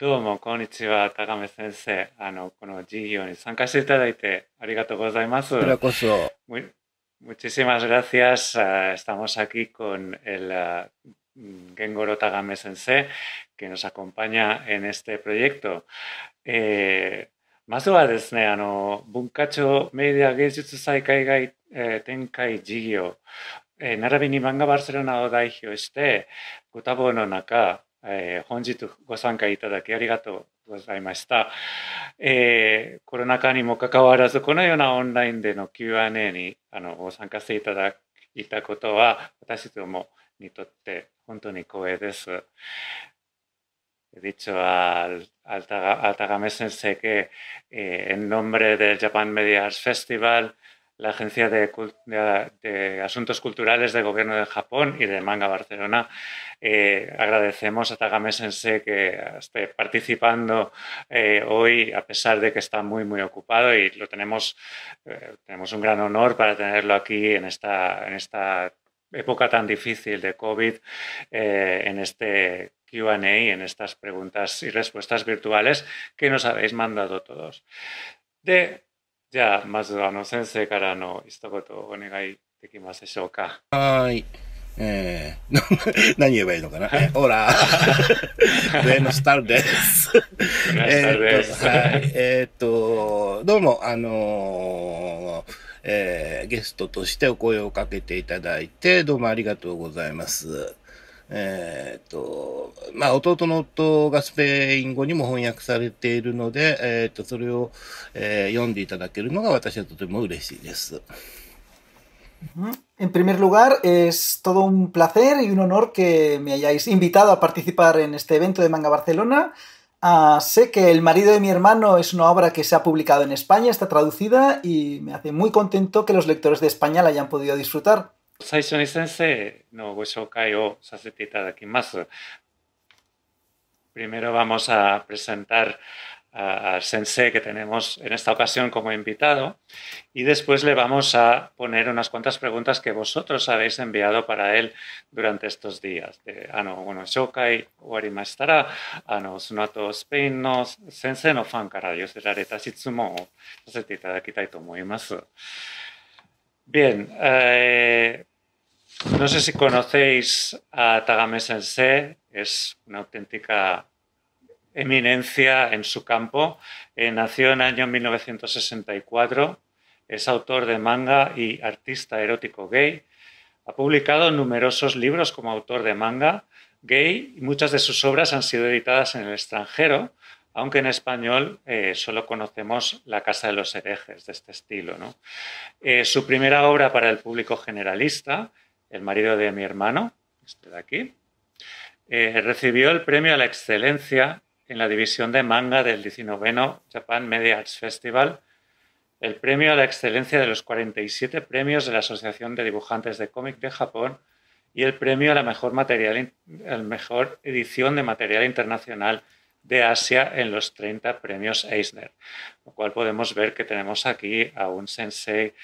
どうも、こんにちは。高め先生。あの、この事業に参加していただいてありがとうございます。これこそ。Muchísimas gracias. Estamos aquí con el Gengoro Tagame Sensei, que nos acompaña en este proyecto. えまずはですね、あの、文化庁メディア芸術祭海外、え展開事業、え並びに漫画バルセロナを代表して、ご多忙の中、えー、本日ご参加いただきありがとうございました、えー、コロナ禍にもかかわらず、このようなオンラインでの Q&A にあのご参加していただいたことは、私どもにとって本当に光栄です。dicho al a l t a g en nombre del Japan Media Arts Festival la Agencia de, Asuntos Culturales del Gobierno de Japón y de Manga Barcelona. Eh, agradecemos a Tagame Sensei que esté participando eh, hoy, a pesar de que está muy, muy ocupado y lo tenemos, eh, tenemos un gran honor para tenerlo aquí en esta, en esta época tan difícil de COVID, en este QA, en estas preguntas y respuestas virtuales que nos habéis mandado todos. De じゃあ、まずあの先生からの一言お願いできますでしょうか。はい。えー、何言えばいいのかな ほら、上のスタルです。えっと、はい、えっ、ー、と、どうも、あのー、えー、ゲストとしてお声をかけていただいて、どうもありがとうございます。En primer lugar, es todo un placer y un honor que me hayáis invitado a participar en este evento de Manga Barcelona. Ah, sé que El marido de mi hermano es una obra que se ha publicado en España, está traducida y me hace muy contento que los lectores de España la hayan podido disfrutar. Primero vamos a presentar al sensei que tenemos en esta ocasión como invitado y después le vamos a poner unas cuantas preguntas que vosotros habéis enviado para él durante estos días. De, ah, bueno, shokai warimashitara, ano sunato Spain no sensei no fan kara yoserareta shitsumon o sasete itadakitai Bien, eh, no sé si conocéis a Tagame Sensei, es una auténtica eminencia en su campo. Eh, nació en el año 1964, es autor de manga y artista erótico gay. Ha publicado numerosos libros como autor de manga gay y muchas de sus obras han sido editadas en el extranjero, aunque en español eh, solo conocemos La Casa de los Herejes de este estilo. ¿no? Eh, su primera obra para el público generalista el marido de mi hermano, este de aquí, eh, recibió el premio a la excelencia en la división de manga del 19 Japan Media Arts Festival, el premio a la excelencia de los 47 premios de la Asociación de Dibujantes de Cómic de Japón y el premio a la mejor, a la mejor edición de material internacional de Asia en los 30 premios Eisner, lo cual podemos ver que tenemos aquí a un sensei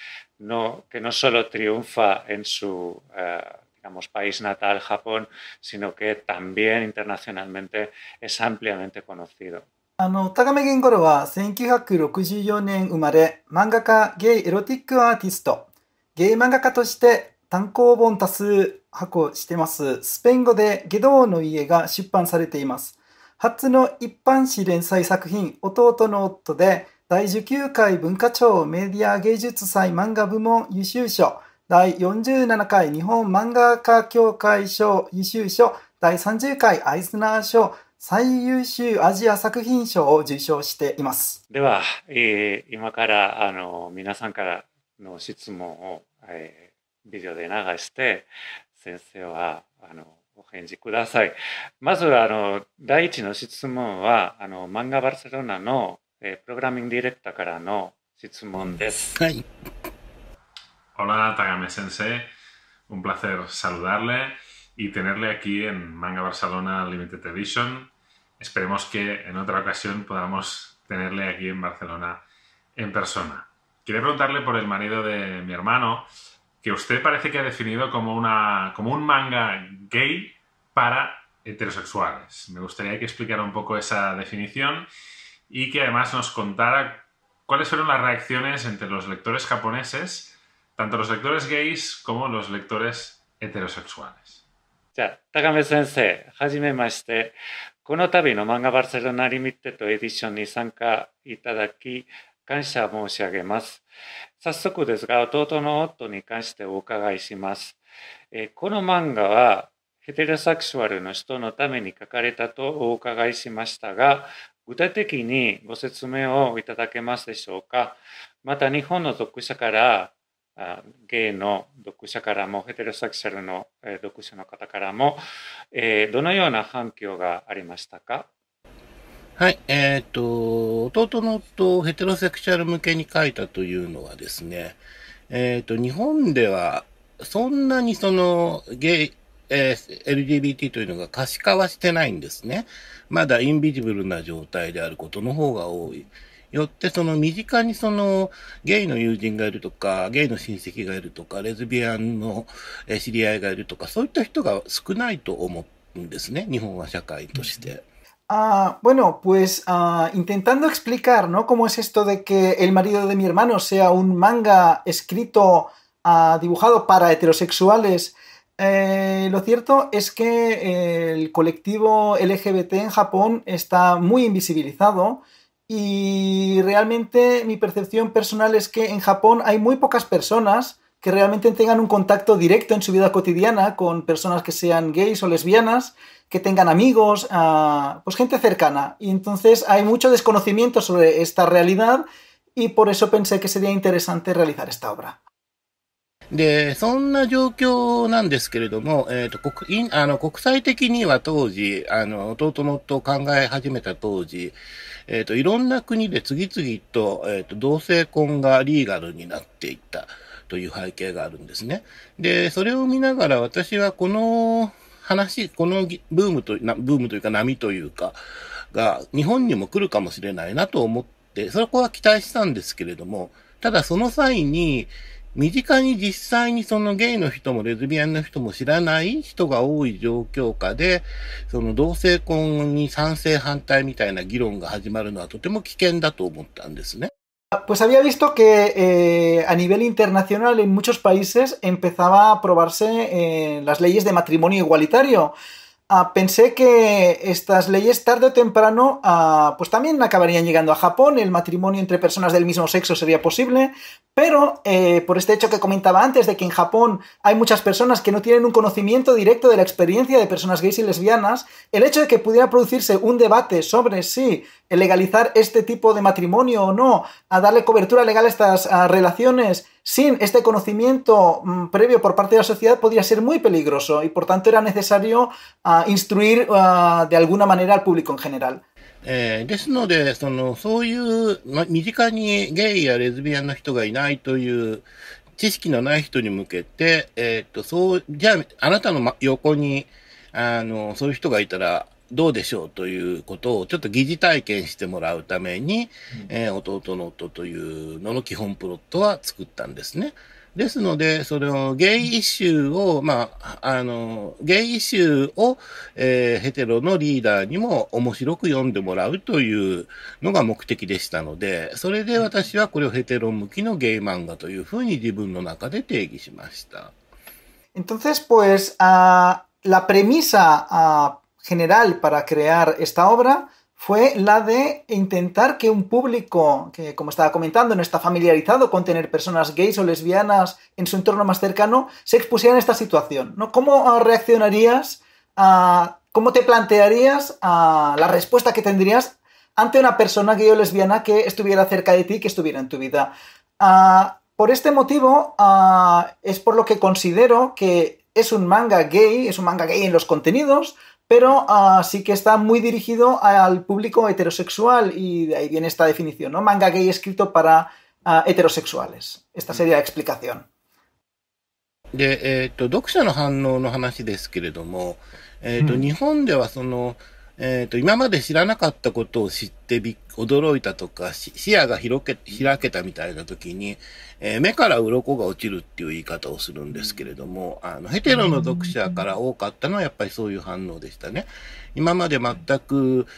que no solo triunfa en su eh, digamos, país natal, Japón, sino que también internacionalmente es ampliamente conocido. あの、高め源五郎は1964年生まれ、漫画家、ゲイエロティックアーティスト、ゲイ漫画家として単行本多数発行してます。スペイン語でゲドーの家が出版されています。初の一般誌連載作品「弟の夫」で第19回文化庁メディア芸術祭漫画部門優秀賞第47回日本漫画家協会賞優秀賞第30回アイスナー賞最優秀アジア作品賞を受賞していますでは、えー、今からあの皆さんからの質問を、えー、ビデオで流して先生はあの Hola, Tagame Sensei. Un placer saludarle y tenerle aquí en Manga Barcelona Limited Edition. Esperemos que en otra ocasión podamos tenerle aquí en Barcelona en persona. Quería preguntarle por el marido de mi hermano que usted parece que ha definido como, una, como un manga gay para heterosexuales. Me gustaría que explicara un poco esa definición y que además nos contara cuáles fueron las reacciones entre los lectores japoneses, tanto los lectores gays como los lectores heterosexuales. itadaki. 感謝申し上げます。早速ですが、弟の夫に関してお伺いします。えこの漫画は、ヘテロサクシュアルの人のために書かれたとお伺いしましたが、具体的にご説明をいただけますでしょうか。また、日本の読者から、ゲイの読者からも、ヘテロサクシュアルの読者の方からも、どのような反響がありましたかはい、えー、っと、弟の夫をヘテロセクシャル向けに書いたというのはですね、えー、っと、日本では、そんなにその、ゲイ、えー、LGBT というのが可視化はしてないんですね。まだインビジブルな状態であることの方が多い。よって、その身近にそのゲイの友人がいるとか、ゲイの親戚がいるとか、レズビアンの知り合いがいるとか、そういった人が少ないと思うんですね、日本は社会として。Ah, bueno, pues ah, intentando explicar, ¿no? ¿Cómo es esto de que el marido de mi hermano sea un manga escrito, ah, dibujado para heterosexuales? Eh, lo cierto es que eh, el colectivo LGBT en Japón está muy invisibilizado y realmente mi percepción personal es que en Japón hay muy pocas personas que realmente tengan un contacto directo en su vida cotidiana con personas que sean gays o lesbianas que tengan amigos, uh, pues gente cercana. Y entonces hay mucho desconocimiento sobre esta realidad y por eso pensé que sería interesante realizar esta obra. で、そんな状況なんですけれども、えっ、ー、と、国、あの、国際的には当時、あの、弟の夫を考え始めた当時、えっ、ー、と、いろんな国で次々と、えっ、ー、と、同性婚がリーガルになっていったという背景があるんですね。で、それを見ながら私はこの、話、このブームと、なブームというか波というか、が日本にも来るかもしれないなと思って、そこは期待したんですけれども、ただその際に、身近に実際にそのゲイの人もレズビアンの人も知らない人が多い状況下で、その同性婚に賛成反対みたいな議論が始まるのはとても危険だと思ったんですね。Pues había visto que eh, a nivel internacional en muchos países empezaba a aprobarse eh, las leyes de matrimonio igualitario. Ah, pensé que estas leyes tarde o temprano ah, pues también acabarían llegando a Japón, el matrimonio entre personas del mismo sexo sería posible, pero eh, por este hecho que comentaba antes de que en Japón hay muchas personas que no tienen un conocimiento directo de la experiencia de personas gays y lesbianas, el hecho de que pudiera producirse un debate sobre si legalizar este tipo de matrimonio o no, a darle cobertura legal a estas relaciones sin este conocimiento mm, previo por parte de la sociedad podría ser muy peligroso y por tanto era necesario ah, instruir ah, de alguna manera al público en general. どうでしょうということをちょっと疑似体験してもらうために、うん、えー、弟の夫というのの基本プロットは作ったんですね。ですので、そのゲイイシューを、まあ、あの、ゲイイシューを、えー、ヘテロのリーダーにも面白く読んでもらうというのが目的でしたので、それで私はこれをヘテロ向きのゲイ漫画というふうに自分の中で定義しました。Entonces, pues, uh, la premisa uh, general para crear esta obra fue la de intentar que un público que, como estaba comentando, no está familiarizado con tener personas gays o lesbianas en su entorno más cercano, se expusiera en esta situación. ¿no? ¿Cómo reaccionarías a... ¿Cómo te plantearías a la respuesta que tendrías ante una persona gay o lesbiana que estuviera cerca de ti, que estuviera en tu vida? Ah, por este motivo, ah, es por lo que considero que es un manga gay, es un manga gay en los contenidos, pero ah, sí que está muy dirigido al público heterosexual y de ahí viene esta definición, ¿no? Manga gay escrito para ah, heterosexuales. Esta mm. sería la explicación. Eh, えっ、ー、と、今まで知らなかったことを知ってび驚いたとか、視野が広け、開けたみたいな時に、えー、目から鱗が落ちるっていう言い方をするんですけれども、あの、ヘテロの読者から多かったのはやっぱりそういう反応でしたね。今まで全く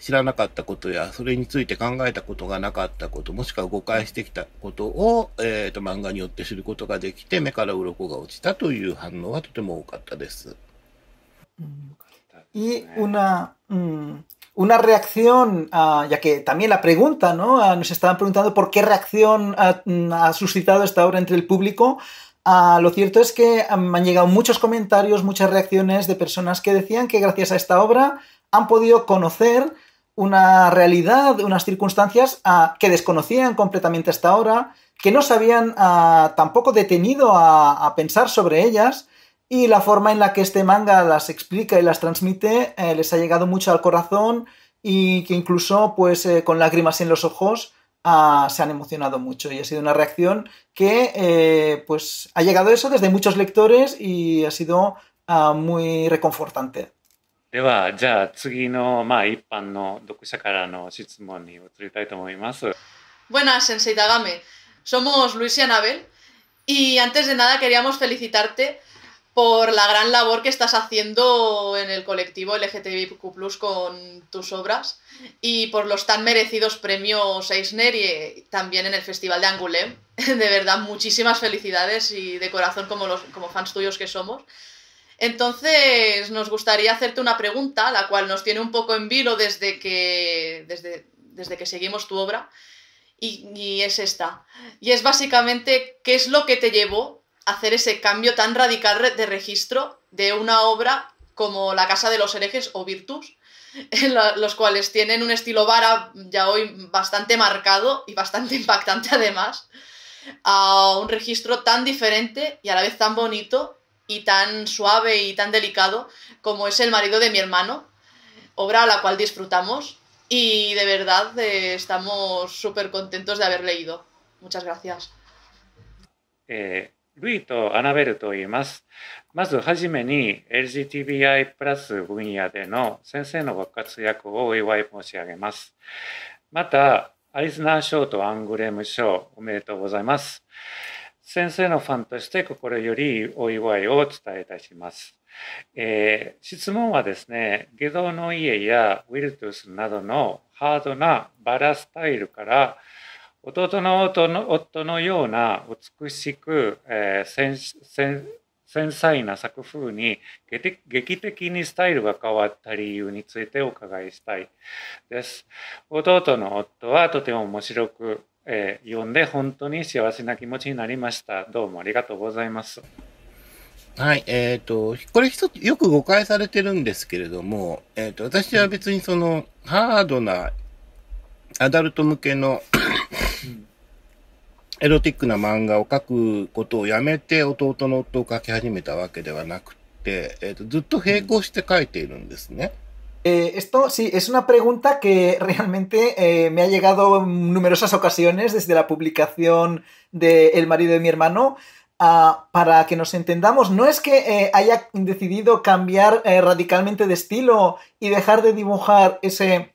知らなかったことや、それについて考えたことがなかったこと、もしくは誤解してきたことを、えっ、ー、と、漫画によって知ることができて、目から鱗が落ちたという反応はとても多かったです。うん y eh. mm, una, reacción, ya que también la pregunta, ¿no? nos estaban preguntando por qué reacción ha, mm, suscitado esta obra entre el público. Ah, lo cierto es que me han llegado muchos comentarios, muchas reacciones de personas que decían que gracias a esta obra han podido conocer una realidad, unas circunstancias ah, que desconocían completamente hasta ahora, que no se habían ah, tampoco detenido a, pensar sobre ellas y la forma en la que este manga las explica y las transmite eh, les ha llegado mucho al corazón y que incluso pues eh, con lágrimas en los ojos ah, se han emocionado mucho y ha sido una reacción que eh, pues ha llegado eso desde muchos lectores y ha sido ah, muy reconfortante. Buenas, Sensei Somos Luis y Y antes de nada queríamos felicitarte por la gran labor que estás haciendo en el colectivo LGTBIQ con tus obras y por los tan merecidos premios Eisner y eh, también en el Festival de Angoulême. De verdad, muchísimas felicidades y de corazón como, los, como fans tuyos que somos. Entonces, nos gustaría hacerte una pregunta, la cual nos tiene un poco en vilo desde que, desde, que seguimos tu obra, y, y es esta. Y es básicamente, ¿qué es lo que te llevó hacer ese cambio tan radical de registro de una obra como La Casa de los Herejes o Virtus, los cuales tienen un estilo vara ya hoy bastante marcado y bastante impactante además, a un registro tan diferente y a la vez tan bonito y tan suave y tan delicado como es El marido de mi hermano, obra a la cual disfrutamos y de verdad eh, estamos súper contentos de haber leído. Muchas gracias. Eh, ルイとアナベルと言います。まずはじめに LGTBI プラス分野での先生のご活躍をお祝い申し上げます。また、アイズナー賞とアングレム賞おめでとうございます。先生のファンとして心よりお祝いをお伝えいたします。えー、質問はですね、下道の家やウィルトゥスなどのハードなバラスタイルから弟の夫のような美しく、えー、繊細な作風に劇的にスタイルが変わった理由についてお伺いしたいです。弟の夫はとても面白く、えー、読んで本当に幸せな気持ちになりました。どうもありがとうございます。はい、えっ、ー、と、これ一つよく誤解されてるんですけれども、えっ、ー、と、私は別にその、ハードなアダルト向けのエロティックな漫画を描くことをやめて弟の夫を描き始めたわけではなくて、えー、とずっと並行して描いているんですね。Eh, esto sí, es una pregunta que realmente eh, me ha llegado en numerosas ocasiones desde la publicación de El marido de mi hermano. Ah, para que nos entendamos, no es que eh, haya decidido cambiar eh, radicalmente de estilo y dejar de dibujar ese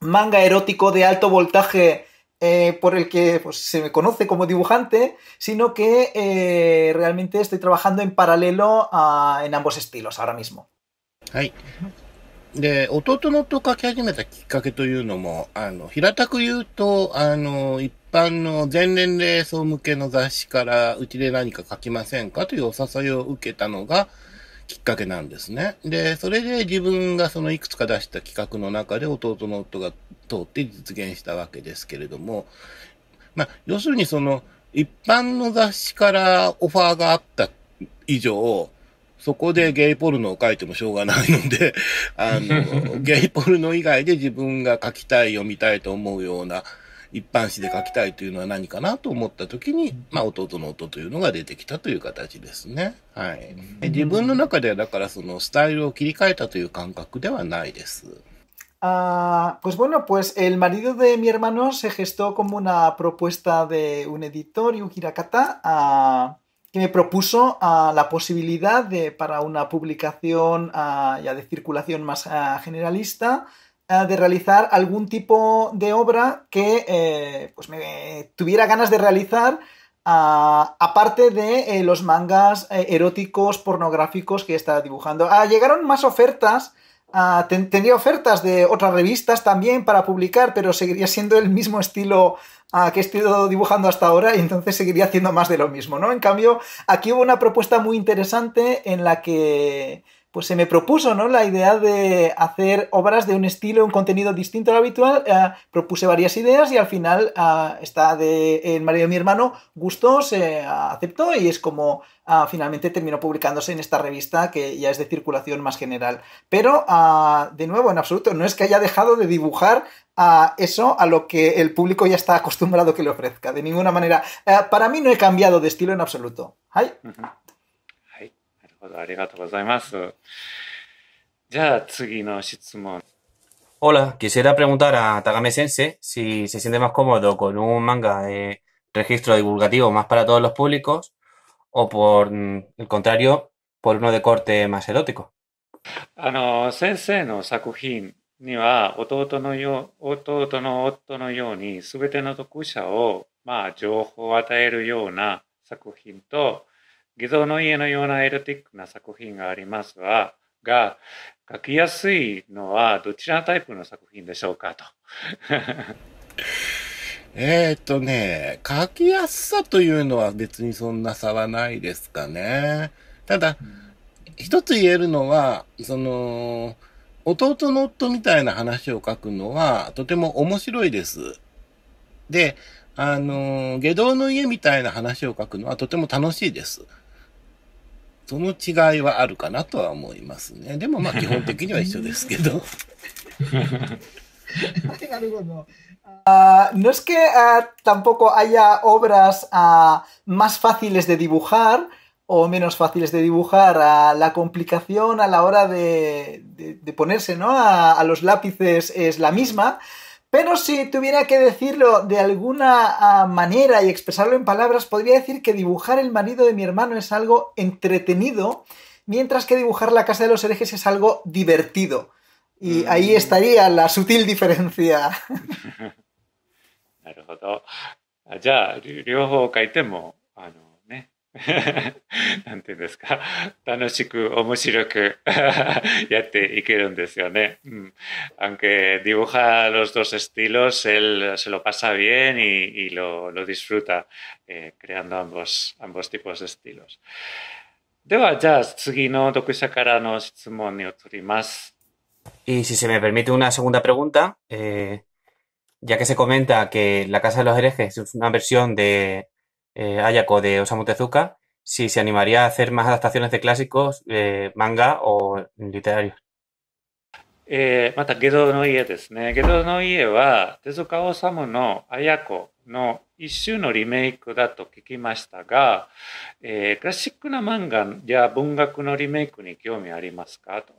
manga erótico de alto voltaje eh, por el que pues, se me conoce como dibujante, sino que eh, realmente estoy trabajando en paralelo a, en ambos estilos ahora mismo. で、弟のと書き始めたきっかけというのも、あの、平たく言うと、あの、一般の全年齢層向けの雑誌から、うちで何か書きませんかというお誘いを受けたのが、きっかけなんですね。で、それで自分がそのいくつか出した企画の中で弟の夫が通って実現したわけですけれども、まあ、要するにその一般の雑誌からオファーがあった以上、そこでゲイポルノを書いてもしょうがないので、あの、ゲイポルノ以外で自分が書きたい、読みたいと思うような pues bueno, pues el marido de mi hermano se gestó como una propuesta de un editor y un giracata ah, que me propuso a ah, la posibilidad de, para una publicación ah, ya de circulación más generalista, eh, de realizar algún tipo de obra que eh, pues me tuviera ganas de realizar ah, aparte de eh, los mangas eróticos pornográficos que estaba dibujando. Ah, llegaron más ofertas. Ah, tenía ofertas de otras revistas también para publicar, pero seguiría siendo el mismo estilo que he estado dibujando hasta ahora y entonces seguiría haciendo más de lo mismo, ¿no? En cambio, aquí hubo una propuesta muy interesante en la que pues se me propuso ¿no? la idea de hacer obras de un estilo, un contenido distinto al habitual. Eh, propuse varias ideas y al final ah, está de El marido de mi hermano gustó, se aceptó y es como ah, finalmente terminó publicándose en esta revista que ya es de circulación más general. Pero, ah, de nuevo, en absoluto, no es que haya dejado de dibujar eso a lo que el público ya está acostumbrado que le ofrezca, de ninguna manera. para mí no he cambiado de estilo en absoluto. Ay, Hola, quisiera preguntar a Tagame Sense si se siente más cómodo con un manga de registro divulgativo más para todos los públicos o por el contrario, por uno de corte más erótico. Ano, sensei no sakujin ni es ototo no yo ototo no hermano no yo ni subete no tokusha o ma joho ataeru yo na 偽造の家のようなエロティックな作品がありますが、が書きやすいのはどちらのタイプの作品でしょうかと。えっとね、書きやすさというのは別にそんな差はないですかね。ただ、うん、一つ言えるのは、その、弟の夫みたいな話を書くのはとても面白いです。で、あの、下道の家みたいな話を書くのはとても楽しいです。no es que ah, tampoco haya obras ah, más fáciles de dibujar o menos fáciles de dibujar. Ah, la complicación a la hora de, ponerse a los lápices es la misma. Pero si tuviera que decirlo de alguna ah, manera y expresarlo en palabras, podría decir que dibujar el marido de mi hermano es algo entretenido, mientras que dibujar la casa de los herejes es algo divertido. Y mm. ahí estaría la sutil diferencia. なんていうんですか楽しく面白く ya mm. aunque dibuja los dos estilos él se lo pasa bien y, lo, disfruta eh, creando ambos, ambos tipos de estilos Y si se me permite una segunda pregunta, eh, ya que se comenta que La Casa de los Herejes es una versión de eh, Ayako de Osamu Tezuka si se animaría a hacer más adaptaciones de clásicos, eh, manga o literarios. えまた、ゲドの家ですね。ゲドの家は、手塚治虫の綾子の一種のリメイクだと聞きましたが、えー、クラシックな漫画や文学のリメイクに興味ありますかと。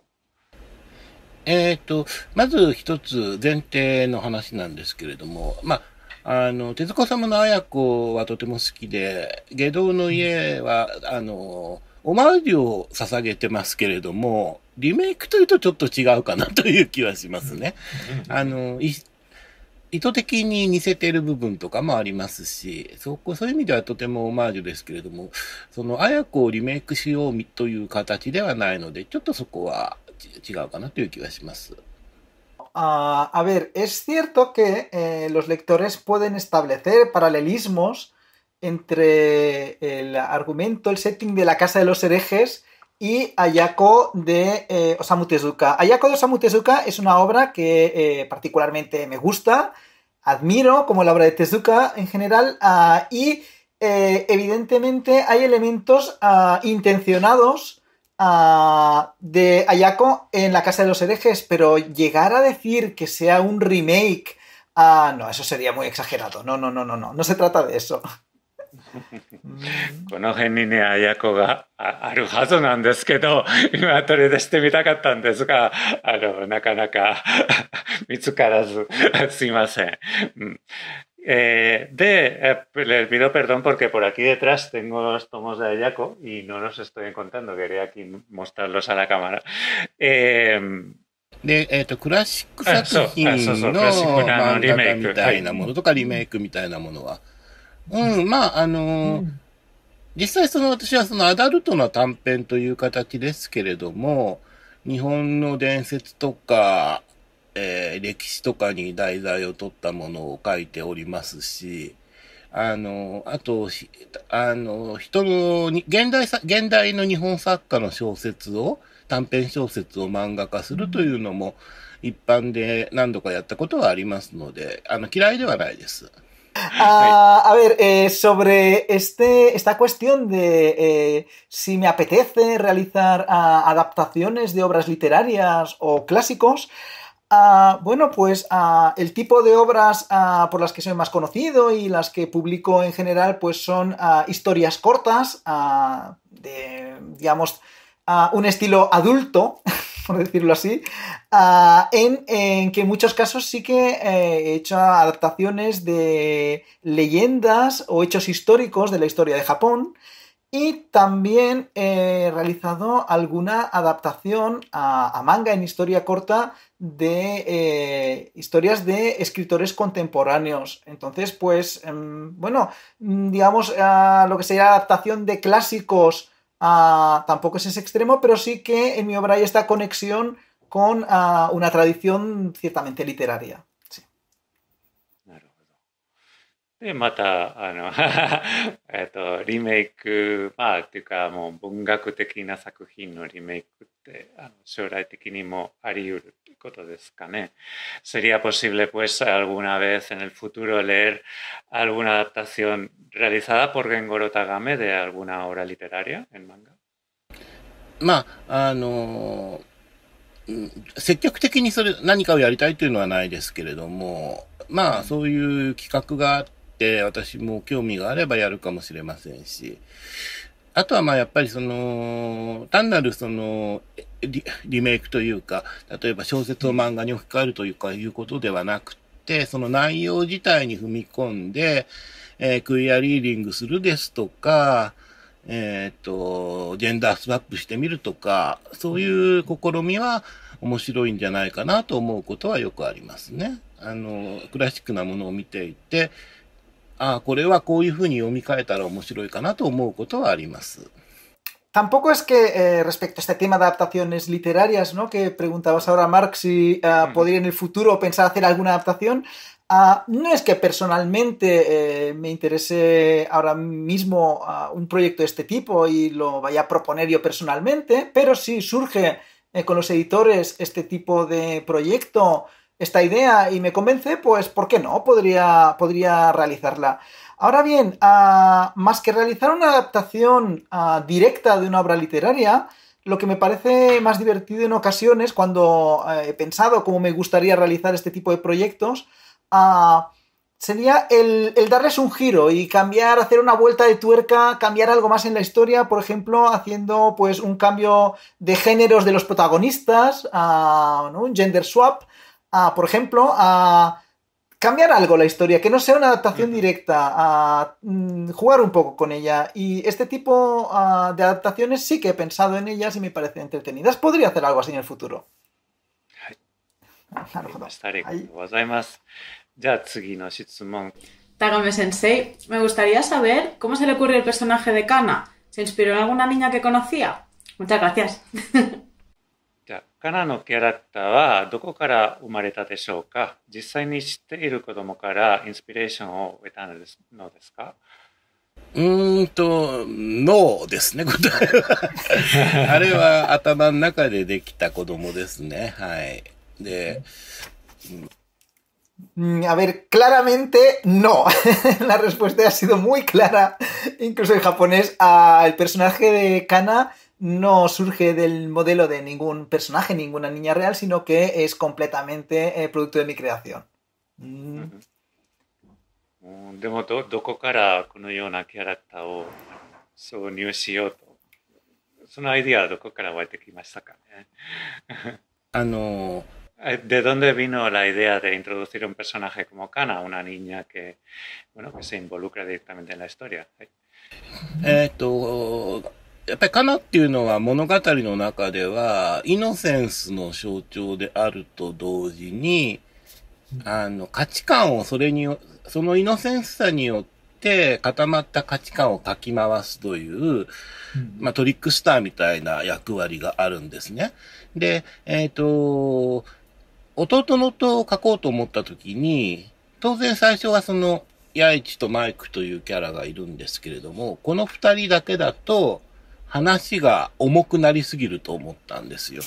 えっ、と、まず一つ前提の話なんですけれども、まあ、あの、手塚様の綾子はとても好きで、下道の家は、あの、オマージュを捧げてますけれども、リメイクというとちょっと違うかなという気はしますね。あの、意図的に似せてる部分とかもありますし、そこ、そういう意味ではとてもオマージュですけれども、その、あやをリメイクしようという形ではないので、ちょっとそこは違うかなという気はします。a ver, es cierto que eh, los lectores pueden establecer paralelismos entre el argumento, el setting de la casa de los herejes y Ayako de eh, Osamu Tezuka. Ayako de Osamu Tezuka es una obra que eh, particularmente me gusta, admiro como la obra de Tezuka en general ah, y evidentemente hay elementos ah, intencionados de Ayako en la Casa de los Herejes, pero llegar a decir que sea un remake, ah, no, eso sería muy exagerado. No, no, no, no, no, no se trata de eso. この辺にね、綾子があるはずなんですけど、今取り出してみたかったんですが、あの、なかなか見つからず、すいません。うん Eh, de, eh, les pido perdón porque por aquí detrás tengo los tomos de Ayaco y no los estoy encontrando, quería aquí mostrarlos a la cámara. Eh, で、えっ、ー、と、クラシック作品の漫画家みたいなものとかリメイクみたいなものは。うん、まあ、あのー、実際その私はそのアダルトな短編という形ですけれども、日本の伝説とか、えー、歴史とかに題材を取ったものを書いておりますし、あの、あと、あの、人の、現代、現代の日本作家の小説を、短編小説を漫画化するというのも、一般で何度かやったことはありますので、あの、嫌いではないです。Ah, a ver, eh, sobre este, esta cuestión de eh, si me apetece realizar ah, adaptaciones de obras literarias o clásicos, Ah, bueno, pues ah, el tipo de obras ah, por las que soy más conocido y las que publico en general, pues son historias cortas, de, digamos, un estilo adulto, por decirlo así, en, en, que en muchos casos sí que eh, he hecho adaptaciones de leyendas o hechos históricos de la historia de Japón y también he realizado alguna adaptación a, manga en historia corta de eh, historias de escritores contemporáneos. Entonces, pues, em, bueno, mm, digamos, lo que sería adaptación de clásicos tampoco es ese extremo, pero sí que en mi obra hay esta conexión con una tradición ciertamente literaria. で、また、あのえっと、リメイク、まあ、っていうか、もう文学的な作品のリメイクって、あの将来的にもあり得るってことですかね。Sería posible, pues, alguna vez en el futuro leer alguna adaptación realizada por Gengoro Tagame de alguna obra literaria en manga? まあ、あの積極的にそれ、何かをやりたいというのはないですけれども、まあ、そういう企画があって、、私も興味があればやるかもしれませんし、あとはまあやっぱりその、単なるそのリ、リメイクというか、例えば小説を漫画に置き換えるというか、いうことではなくて、その内容自体に踏み込んで、えー、クイアリーディングするですとか、えっ、ー、と、ジェンダースワップしてみるとか、そういう試みは面白いんじゃないかなと思うことはよくありますね。あの、クラシックなものを見ていて、Tampoco es que eh, respecto a este tema de adaptaciones literarias, ¿no? Que preguntabas ahora, Mark, si eh, podría en el futuro pensar hacer alguna adaptación. Ah, no es que personalmente eh, me interese ahora mismo ah, un proyecto de este tipo y lo vaya a proponer yo personalmente, pero si surge con los editores este tipo de proyecto esta idea y me convence, pues ¿por qué no? Podría, podría realizarla. Ahora bien, ah, más que realizar una adaptación ah, directa de una obra literaria, lo que me parece más divertido en ocasiones, cuando eh, he pensado cómo me gustaría realizar este tipo de proyectos, ah, sería el, darles un giro y cambiar, hacer una vuelta de tuerca, cambiar algo más en la historia, por ejemplo, haciendo pues un cambio de géneros de los protagonistas, un gender swap, por ejemplo, a cambiar algo la historia, que no sea una adaptación directa, a mm, jugar un poco con ella. Y este tipo de adaptaciones sí que he pensado en ellas y me parecen entretenidas. Podría hacer algo así en el futuro. Sensei, me gustaría saber cómo se le ocurre el personaje de Kana. ¿Se inspiró en alguna niña que conocía? Muchas gracias. カナのキャラクターはどこから生まれたでしょうか実際に知っている子供からインスピレーションを得たのですかうーんと、脳ですね、答えは。あれは頭の中でできた子供ですね。はい。で、A ver, claramente no. la respuesta ha sido muy clara. Incluso en japonés, al personaje de Kana no surge del modelo de ningún personaje, ninguna niña real, sino que es completamente eh, producto de mi creación. Es una あの ¿De dónde vino la idea de introducir un personaje como Kana, una niña que, bueno, que se involucra directamente en la historia? ¿eh? eh やっぱりカナっていうのは物語の中では、イノセンスの象徴であると同時に、あの、価値観をそれに、そのイノセンスさによって固まった価値観をかき回すという、まあ、トリックスターみたいな役割があるんですね。で、えっ、ー、と、弟の塔を描こうと思った時に、当然最初はその、八一とマイクというキャラがいるんですけれども、この二人だけだと、話が重くなりすぎると思ったんですよ。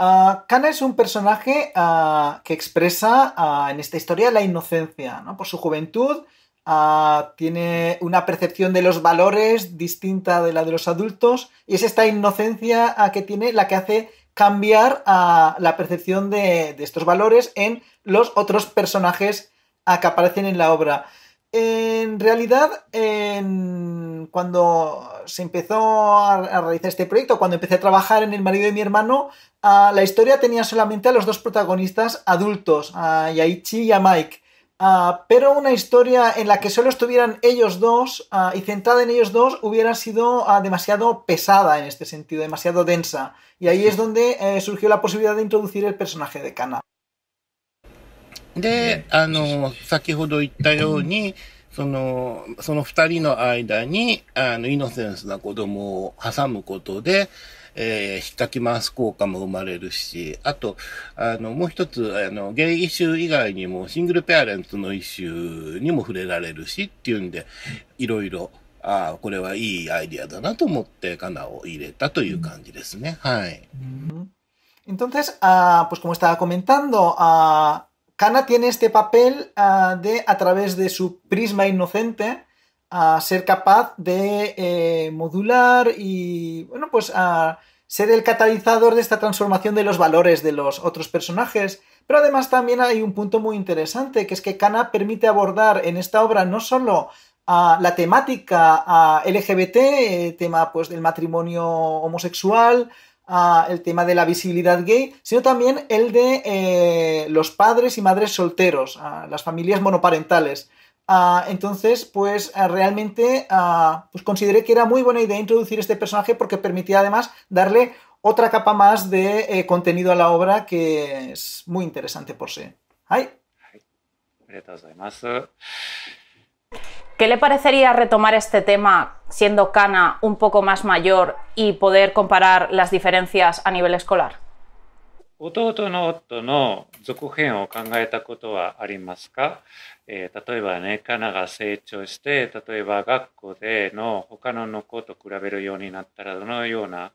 Uh, Kana es un personaje ah, que expresa ah, en esta historia la inocencia, Por su juventud, ah, tiene una percepción de los valores distinta de la de los adultos y es esta inocencia que tiene la que hace cambiar la percepción de, estos valores en los otros personajes que aparecen en la obra. En realidad, cuando se empezó a, realizar este proyecto, cuando empecé a trabajar en El marido de mi hermano, ah, la historia tenía solamente a los dos protagonistas adultos, a Yaichi y a Mike. Ah, pero una historia en la que solo estuvieran ellos dos ah, y centrada en ellos dos hubiera sido demasiado pesada en este sentido, demasiado densa. Y ahí es donde eh, surgió la posibilidad de introducir el personaje de Kana. で、あの、先ほど言ったように、その、その二人の間に、あの、イノセンスな子供を挟むことで、えー、引っかき回す効果も生まれるし、あと、あの、もう一つ、あの、ゲイイシュー以外にも、シングルペアレントのイシューにも触れられるしっていうんで、いろいろ、ああ、これはいいアイディアだなと思って、カナを入れたという感じですね。はい。Entonces, ah, pues como estaba comentando, ah, Kana tiene este papel ah, de, a través de su prisma inocente, a ser capaz de eh, modular y, bueno, pues ser el catalizador de esta transformación de los valores de los otros personajes. Pero además también hay un punto muy interesante, que es que Kana permite abordar en esta obra no solo la temática LGBT, eh, tema pues del matrimonio homosexual, el tema de la visibilidad gay, sino también el de eh, los padres y madres solteros, las familias monoparentales. entonces, pues realmente pues consideré que era muy buena idea introducir este personaje porque permitía además darle otra capa más de eh, contenido a la obra que es muy interesante por sí. ¡Ay! ¿Qué le parecería retomar este tema siendo Cana un poco más mayor y poder comparar las diferencias a nivel escolar? 弟の夫の続編を考えたことはありますか、えー、例えばね、カナが成長して、例えば学校での他の子と比べるようになったら、どのような、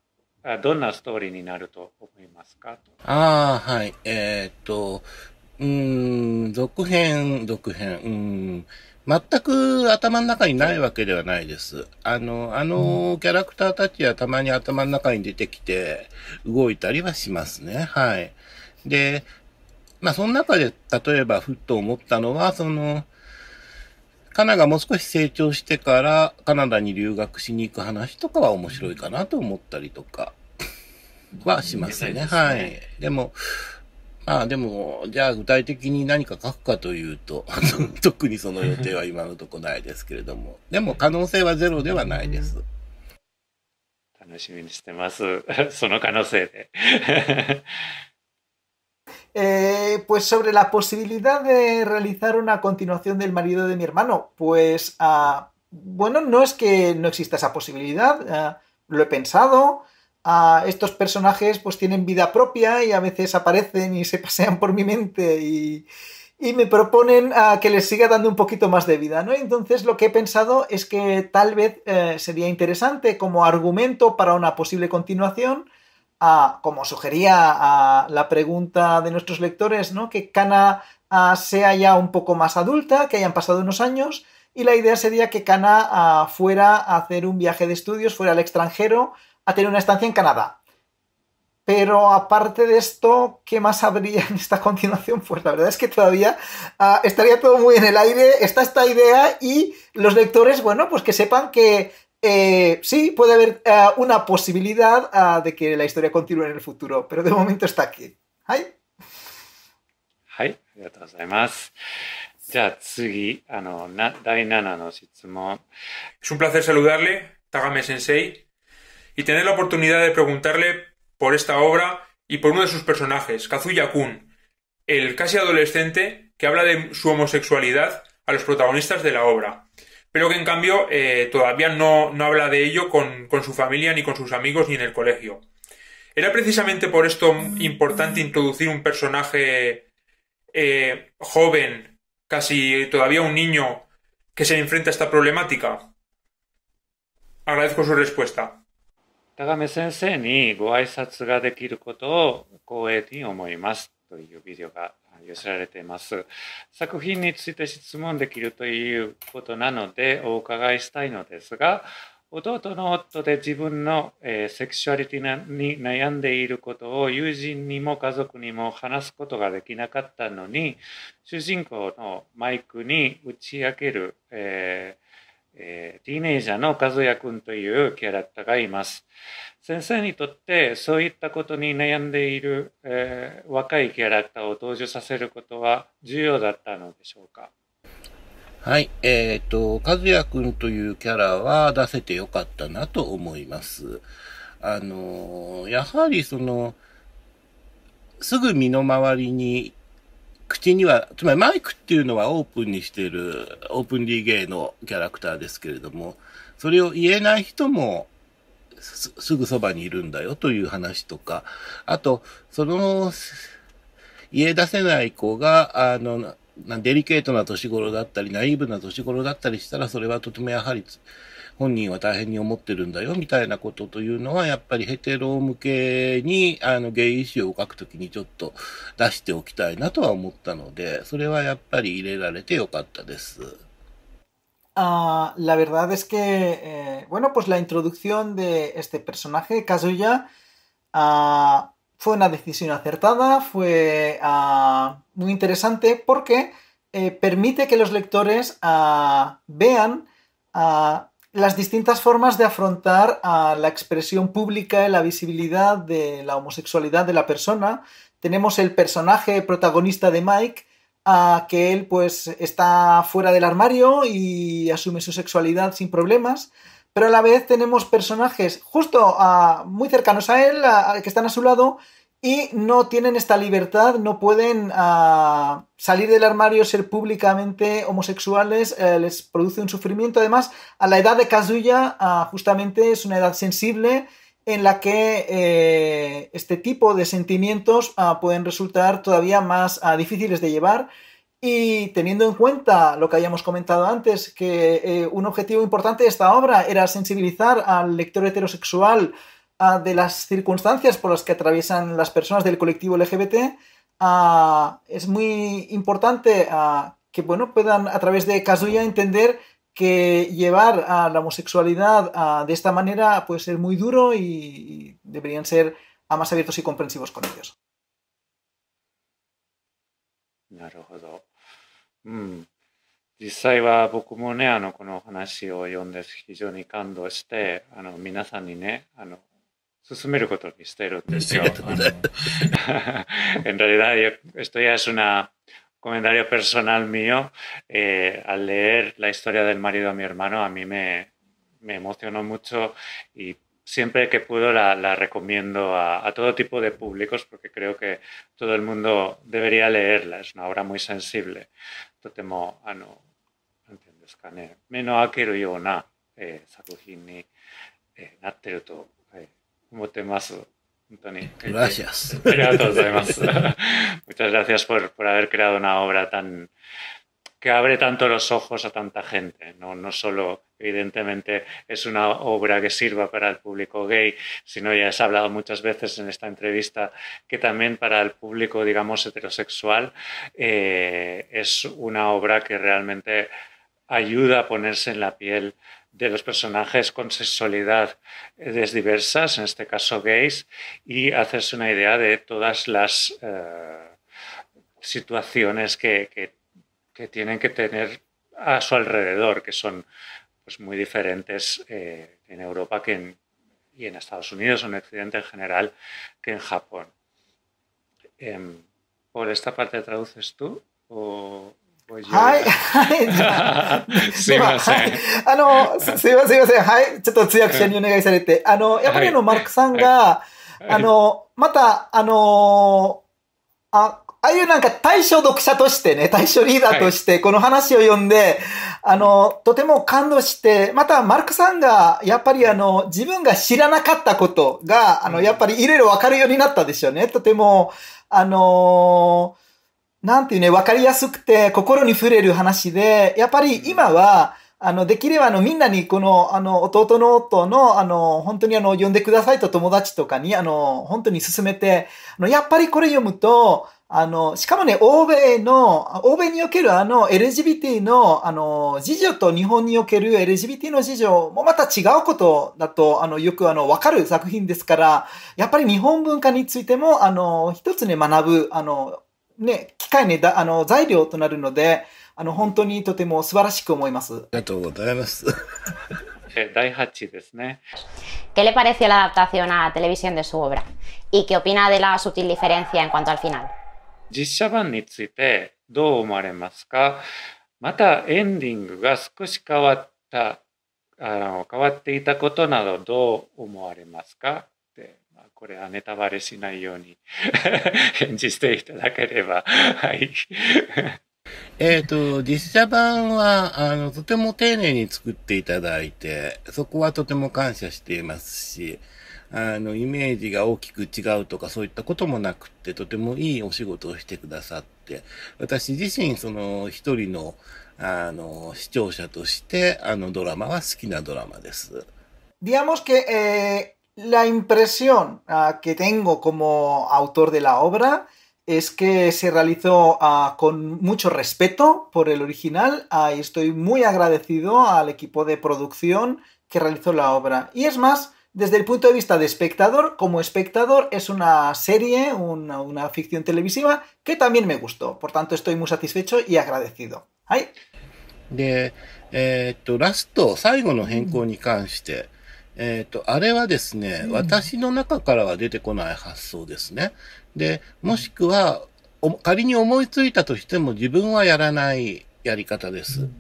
どんなストーリーになると思いますかああ、はい。えー、っと、うん、続編、続編、うん。全く頭の中にないわけではないです。あの、あのキャラクターたちはたまに頭の中に出てきて動いたりはしますね。はい。で、まあその中で例えばふっと思ったのは、その、カナがもう少し成長してからカナダに留学しに行く話とかは面白いかなと思ったりとかはしますね。すねはい。でも、ああ、でも、じゃあ具体的に何か書くかというと、特にその予定は今のとこないですけれども、でも可能性はゼロではないです。楽しみにしてます。その可能性で。Eh, pues sobre la posibilidad de realizar una continuación del marido de mi hermano, pues uh, bueno, no es que no exista esa posibilidad, uh, lo he pensado, estos personajes pues tienen vida propia y a veces aparecen y se pasean por mi mente y, me proponen a ah, que les siga dando un poquito más de vida, ¿no? Entonces lo que he pensado es que tal vez eh, sería interesante como argumento para una posible continuación, como sugería la pregunta de nuestros lectores, ¿no? Que Kana ah, sea ya un poco más adulta, que hayan pasado unos años, y la idea sería que Kana ah, fuera a hacer un viaje de estudios, fuera al extranjero, a tener una estancia en Canadá. Pero aparte de esto, ¿qué más habría en esta continuación? Pues la verdad es que todavía ah, estaría todo muy en el aire. Está esta idea y los lectores, bueno, pues que sepan que eh, sí, puede haber ah, una posibilidad ah, de que la historia continúe en el futuro, pero de momento está aquí. ¡Ay! ¡Ay! Gracias. no, 7 ...es un placer saludarle, Tagame Sensei y tener la oportunidad de preguntarle por esta obra y por uno de sus personajes, Kazuya Kun, el casi adolescente que habla de su homosexualidad a los protagonistas de la obra, pero que en cambio eh, todavía no, habla de ello con, su familia, ni con sus amigos, ni en el colegio. Era precisamente por esto importante introducir un personaje eh, joven, casi todavía un niño, que se enfrenta a esta problemática. Agradezco su respuesta. 高め先生にご挨拶ができることを光栄に思いますというビデオが寄せられています。作品について質問できるということなのでお伺いしたいのですが、弟の夫で自分の、えー、セクシュアリティに悩んでいることを友人にも家族にも話すことができなかったのに、主人公のマイクに打ち明ける、えーえー、ティーネイジャーの和也くんというキャラクターがいます。先生にとってそういったことに悩んでいる、えー、若いキャラクターを登場させることは重要だったのでしょうかはい、えっ、ー、と、和也くんというキャラは出せてよかったなと思います。あの、やはりその、すぐ身の回りに口には、つまりマイクっていうのはオープンにしている、オープンリーゲイのキャラクターですけれども、それを言えない人もすすぐそばにいるんだよという話とか、あと、その、言え出せない子が、あの、デリケートな年頃だったり、ナイーブな年頃だったりしたら、それはとてもやはり本人は大変に思ってるんだよみたいなことというのは、やっぱりヘテロ向けに、あの、ゲイイを書くときにちょっと出しておきたいなとは思ったので、それはやっぱり入れられてよかったです。Uh, la verdad es que, eh, bueno, pues la introducción de este personaje, Kazuya, uh, fue una decisión acertada, fue uh, muy interesante porque eh, permite que los lectores vean las distintas formas de afrontar a la expresión pública y la visibilidad de la homosexualidad de la persona. Tenemos el personaje protagonista de Mike, a que él pues está fuera del armario y asume su sexualidad sin problemas, pero a la vez tenemos personajes justo a, ah, muy cercanos a él, ah, que están a su lado, y no tienen esta libertad, no pueden ah, salir del armario, ser públicamente homosexuales, eh, les produce un sufrimiento. Además, a la edad de Kazuya, ah, justamente es una edad sensible en la que eh, este tipo de sentimientos ah, pueden resultar todavía más difíciles de llevar. Y teniendo en cuenta lo que habíamos comentado antes, que eh, un objetivo importante de esta obra era sensibilizar al lector heterosexual de las circunstancias por las que atraviesan las personas del colectivo LGBT, es muy importante que bueno, puedan a través de Kazuya entender que llevar a la homosexualidad de esta manera puede ser muy duro y, deberían ser más abiertos y comprensivos con ellos. En realidad, esto ya es una comentario personal mío. Eh, al leer la historia del marido de mi hermano, a mí me, me emocionó mucho y siempre que puedo la, recomiendo a, todo tipo de públicos porque creo que todo el mundo debería leerla. Es una obra muy sensible. no, un temazo, Antonio. Gracias. Gracias Muchas gracias por, haber creado una obra tan que abre tanto los ojos a tanta gente. No, no solo, evidentemente, es una obra que sirva para el público gay, sino ya has hablado muchas veces en esta entrevista que también para el público, digamos, heterosexual, eh, es una obra que realmente ayuda a ponerse en la piel de los personajes con sexualidad eh, diversas, en este caso gays, y hacerse una idea de todas las eh, situaciones que, tienen que tener a su alrededor, que son pues, muy diferentes eh, en Europa que y en Estados Unidos en Occidente en general que en Japón. Em, ¿Por esta parte traduces tú? O... はい、はい、じゃあ。すいません。あの、すいません、すいません。はい、ちょっと通訳者にお願いされて。あの、やっぱりあの、マルクさんが、あの、また、あのあ、ああいうなんか対象読者としてね、対象リーダーとしてこの話を読んで、あの、とても感動して、またマルクさんが、やっぱりあの、自分が知らなかったことが、あの、やっぱりいろいろわかるようになったでしょうね。とても、あのーなんていうね、わかりやすくて、心に触れる話で、やっぱり今は、あの、できればあの、みんなにこの、あの、弟の夫の、あの、本当にあの、呼んでくださいと友達とかに、あの、本当に勧めて、あの、やっぱりこれ読むと、あの、しかもね、欧米の、欧米におけるあの、LGBT の、あの、事情と日本における LGBT の事情もまた違うことだと、あの、よくあの、わかる作品ですから、やっぱり日本文化についても、あの、一つね、学ぶ、あの、ね、機械にだあの材料となるので、あの本当にとても素晴らしく思います。ありがとうございます。第8ですね。¿Qué le pareció la adaptación a televisión de su obra? ¿Y qué opina de la sutil diferencia en cuanto al final? 実写版についてどう思われますかまたエンディングが少し変わったあの変わっていたことなどどう思われますかこれはネタバレしないように 返事していただければ。はい。えっ、と、実写版は、あの、とても丁寧に作っていただいて、そこはとても感謝していますし、あの、イメージが大きく違うとかそういったこともなくって、とてもいいお仕事をしてくださって、私自身、その、一人の、あの、視聴者として、あの、ドラマは好きなドラマです。Digamos que、La impresión ah, que tengo como autor de la obra es que se realizó ah, con mucho respeto por el original ah, y estoy muy agradecido al equipo de producción que realizó la obra. Y es más, desde el punto de vista de espectador, como espectador es una serie, una, ficción televisiva que también me gustó. Por tanto, estoy muy satisfecho y agradecido. ¡Ay! えっ、ー、と、あれはですね、うん、私の中からは出てこない発想ですね。で、もしくは、仮に思いついたとしても自分はやらないやり方です。うん、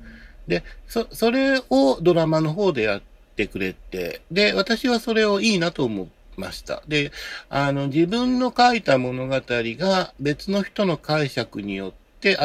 で、そ、それをドラマの方でやってくれて、で、私はそれをいいなと思ってました。で、あの、自分の書いた物語が別の人の解釈によっ El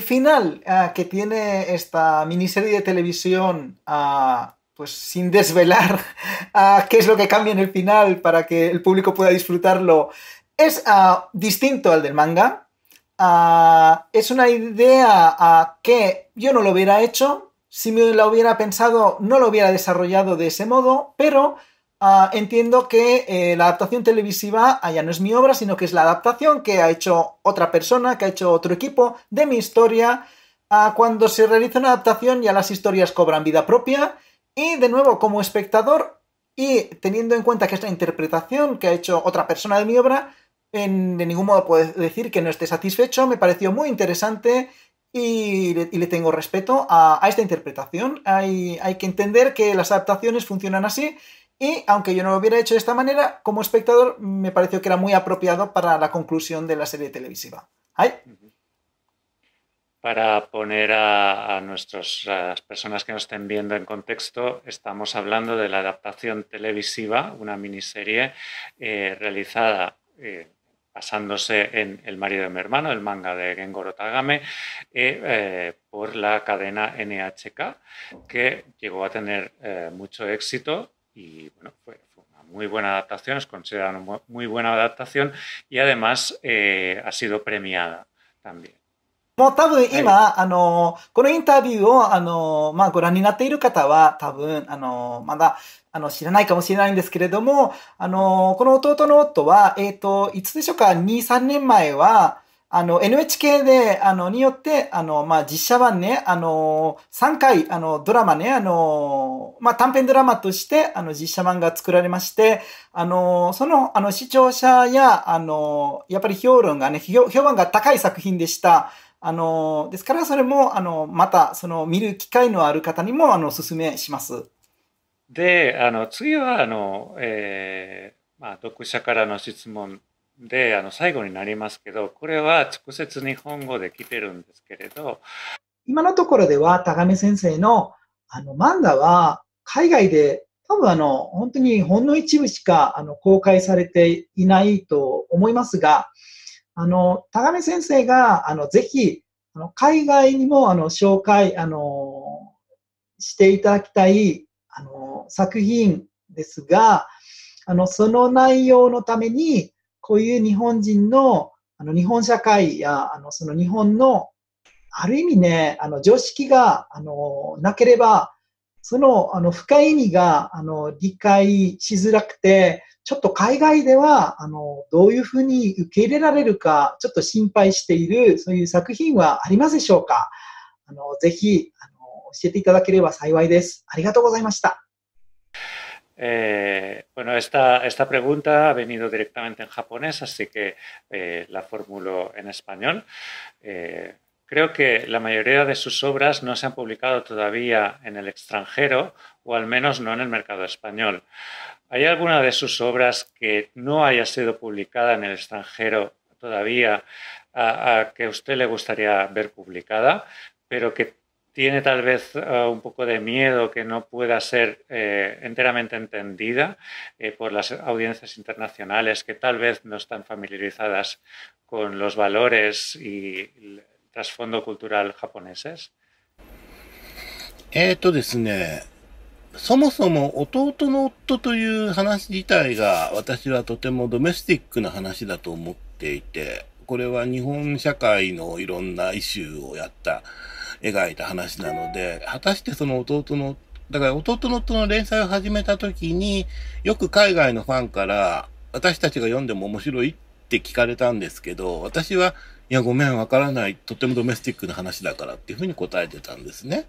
final ah, que tiene esta miniserie de televisión, ah, pues sin desvelar ah, qué es lo que cambia en el final para que el público pueda disfrutarlo, es distinto al del manga. Ah, es una idea ah, que yo no lo hubiera hecho, si me la hubiera pensado no lo hubiera desarrollado de ese modo, pero ah, entiendo que eh, la adaptación televisiva ya no es mi obra, sino que es la adaptación que ha hecho otra persona, que ha hecho otro equipo de mi historia. cuando se realiza una adaptación ya las historias cobran vida propia y de nuevo como espectador y teniendo en cuenta que es la interpretación que ha hecho otra persona de mi obra, de ningún modo puedo decir que no esté satisfecho, me pareció muy interesante y le, tengo respeto a, esta interpretación. Hay, hay, que entender que las adaptaciones funcionan así y aunque yo no lo hubiera hecho de esta manera, como espectador me pareció que era muy apropiado para la conclusión de la serie televisiva. Para poner a, las personas que nos estén viendo en contexto, estamos hablando de la adaptación televisiva, una miniserie eh, realizada eh, basándose en El marido de mi hermano, el manga de Gengoro Tagame, eh, eh, por la cadena NHK, que llegó a tener eh, mucho éxito y bueno, fue, fue, una muy buena adaptación, es considerada una muy buena adaptación y además ha sido premiada también. もう多分今、はい、あの、このインタビューを、あの、まあ、ご覧になっている方は、多分、あの、まだ、あの、知らないかもしれないんですけれども、あの、この弟の夫は、えっ、ー、と、いつでしょうか、2、3年前は、あの、NHK で、あの、によって、あの、まあ、実写版ね、あの、3回、あの、ドラマね、あの、まあ、短編ドラマとして、あの、実写版が作られまして、あの、その、あの、視聴者や、あの、やっぱり評論がね、評判が高い作品でした。あの、ですからそれも、あの、また、その、見る機会のある方にも、あの、お勧めします。で、あの、次は、あの、えー、まあ、読者からの質問で、あの、最後になりますけど、これは直接日本語で来てるんですけれど。今のところでは、高見先生の、あの、漫画は、海外で、多分あの、本当にほんの一部しか、あの、公開されていないと思いますが、あの、高見先生が、あの、ぜひ、あの海外にも、あの、紹介、あの、していただきたい、あの、作品ですが、あの、その内容のために、こういう日本人の、あの、日本社会や、あの、その日本の、ある意味ね、あの、常識が、あの、なければ、その、あの、深い意味が、あの、理解しづらくて、ちょっと海外では、あの、どういうふうに受け入れられるか、ちょっと心配している、そういう作品はありますでしょうかあの、ぜひ、あの、教えていただければ幸いです。ありがとうございました。Eh, bueno, esta, esta, pregunta ha venido directamente en japonés, así que eh, la formulo en español. Eh, creo que la mayoría de sus obras no se han publicado todavía en el extranjero, o al menos no en el mercado español. ¿Hay alguna de sus obras que no haya sido publicada en el extranjero todavía a, que a usted le gustaría ver publicada, pero que tiene tal vez eh, un poco de miedo que no pueda ser eh, enteramente entendida eh, por las audiencias internacionales que tal vez no están familiarizadas con los valores y el trasfondo cultural japoneses? そもそも弟の夫という話自体が私はとてもドメスティックな話だと思っていて、これは日本社会のいろんなイシューをやった、描いた話なので、果たしてその弟の、だから弟の夫の連載を始めた時に、よく海外のファンから私たちが読んでも面白いって聞かれたんですけど、私は、いやごめんわからない、とてもドメスティックな話だからっていうふうに答えてたんですね。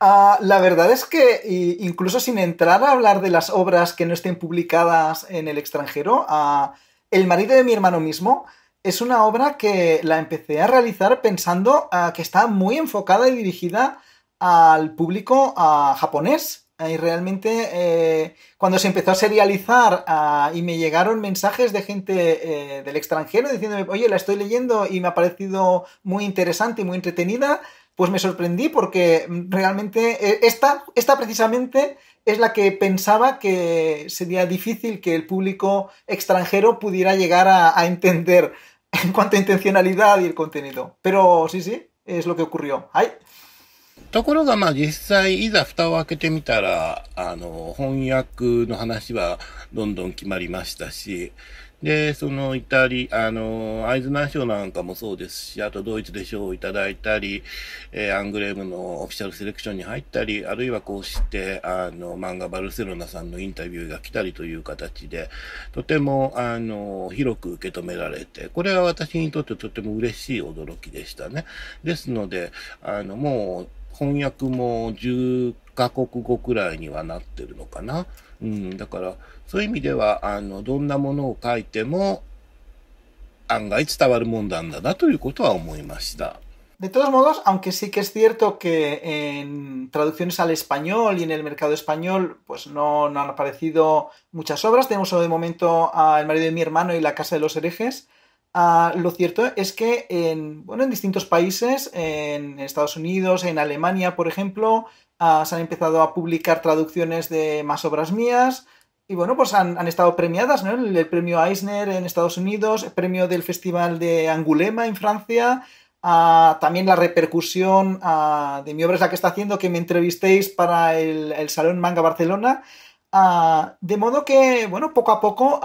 Ah, la verdad es que incluso sin entrar a hablar de las obras que no estén publicadas en el extranjero, ah, El marido de mi hermano mismo es una obra que la empecé a realizar pensando ah, que está muy enfocada y dirigida al público japonés. Y realmente eh, cuando se empezó a serializar y me llegaron mensajes de gente eh, del extranjero diciéndome, oye, la estoy leyendo y me ha parecido muy interesante y muy entretenida, pues me sorprendí porque realmente eh, esta, esta precisamente es la que pensaba que sería difícil que el público extranjero pudiera llegar a, entender en cuanto a intencionalidad y el contenido. Pero sí, sí, es lo que ocurrió. ¡Ay! で、そのイタリあの、アイズナー賞なんかもそうですし、あとドイツで賞をいただいたり、えー、アングレームのオフィシャルセレクションに入ったり、あるいはこうして、あの、漫画バルセロナさんのインタビューが来たりという形で、とても、あの、広く受け止められて、これは私にとってとても嬉しい驚きでしたね。ですので、あの、もう、翻訳も10カ国語くらいにはなってるのかな。うん、だから、De todos modos, aunque sí que es cierto que en traducciones al español y en el mercado español, pues no, no han aparecido muchas obras. Tenemos de momento a El marido de mi hermano y La casa de los herejes. Ah, lo cierto es que en, bueno, en distintos países, en Estados Unidos, en Alemania, por ejemplo, ah, se han empezado a publicar traducciones de más obras mías. Y bueno, pues han, estado premiadas, ¿no? El, premio Eisner en Estados Unidos, el premio del Festival de Angulema en Francia, también la repercusión de mi obra es la que está haciendo que me entrevistéis para el, Salón Manga Barcelona. de modo que, bueno, poco a poco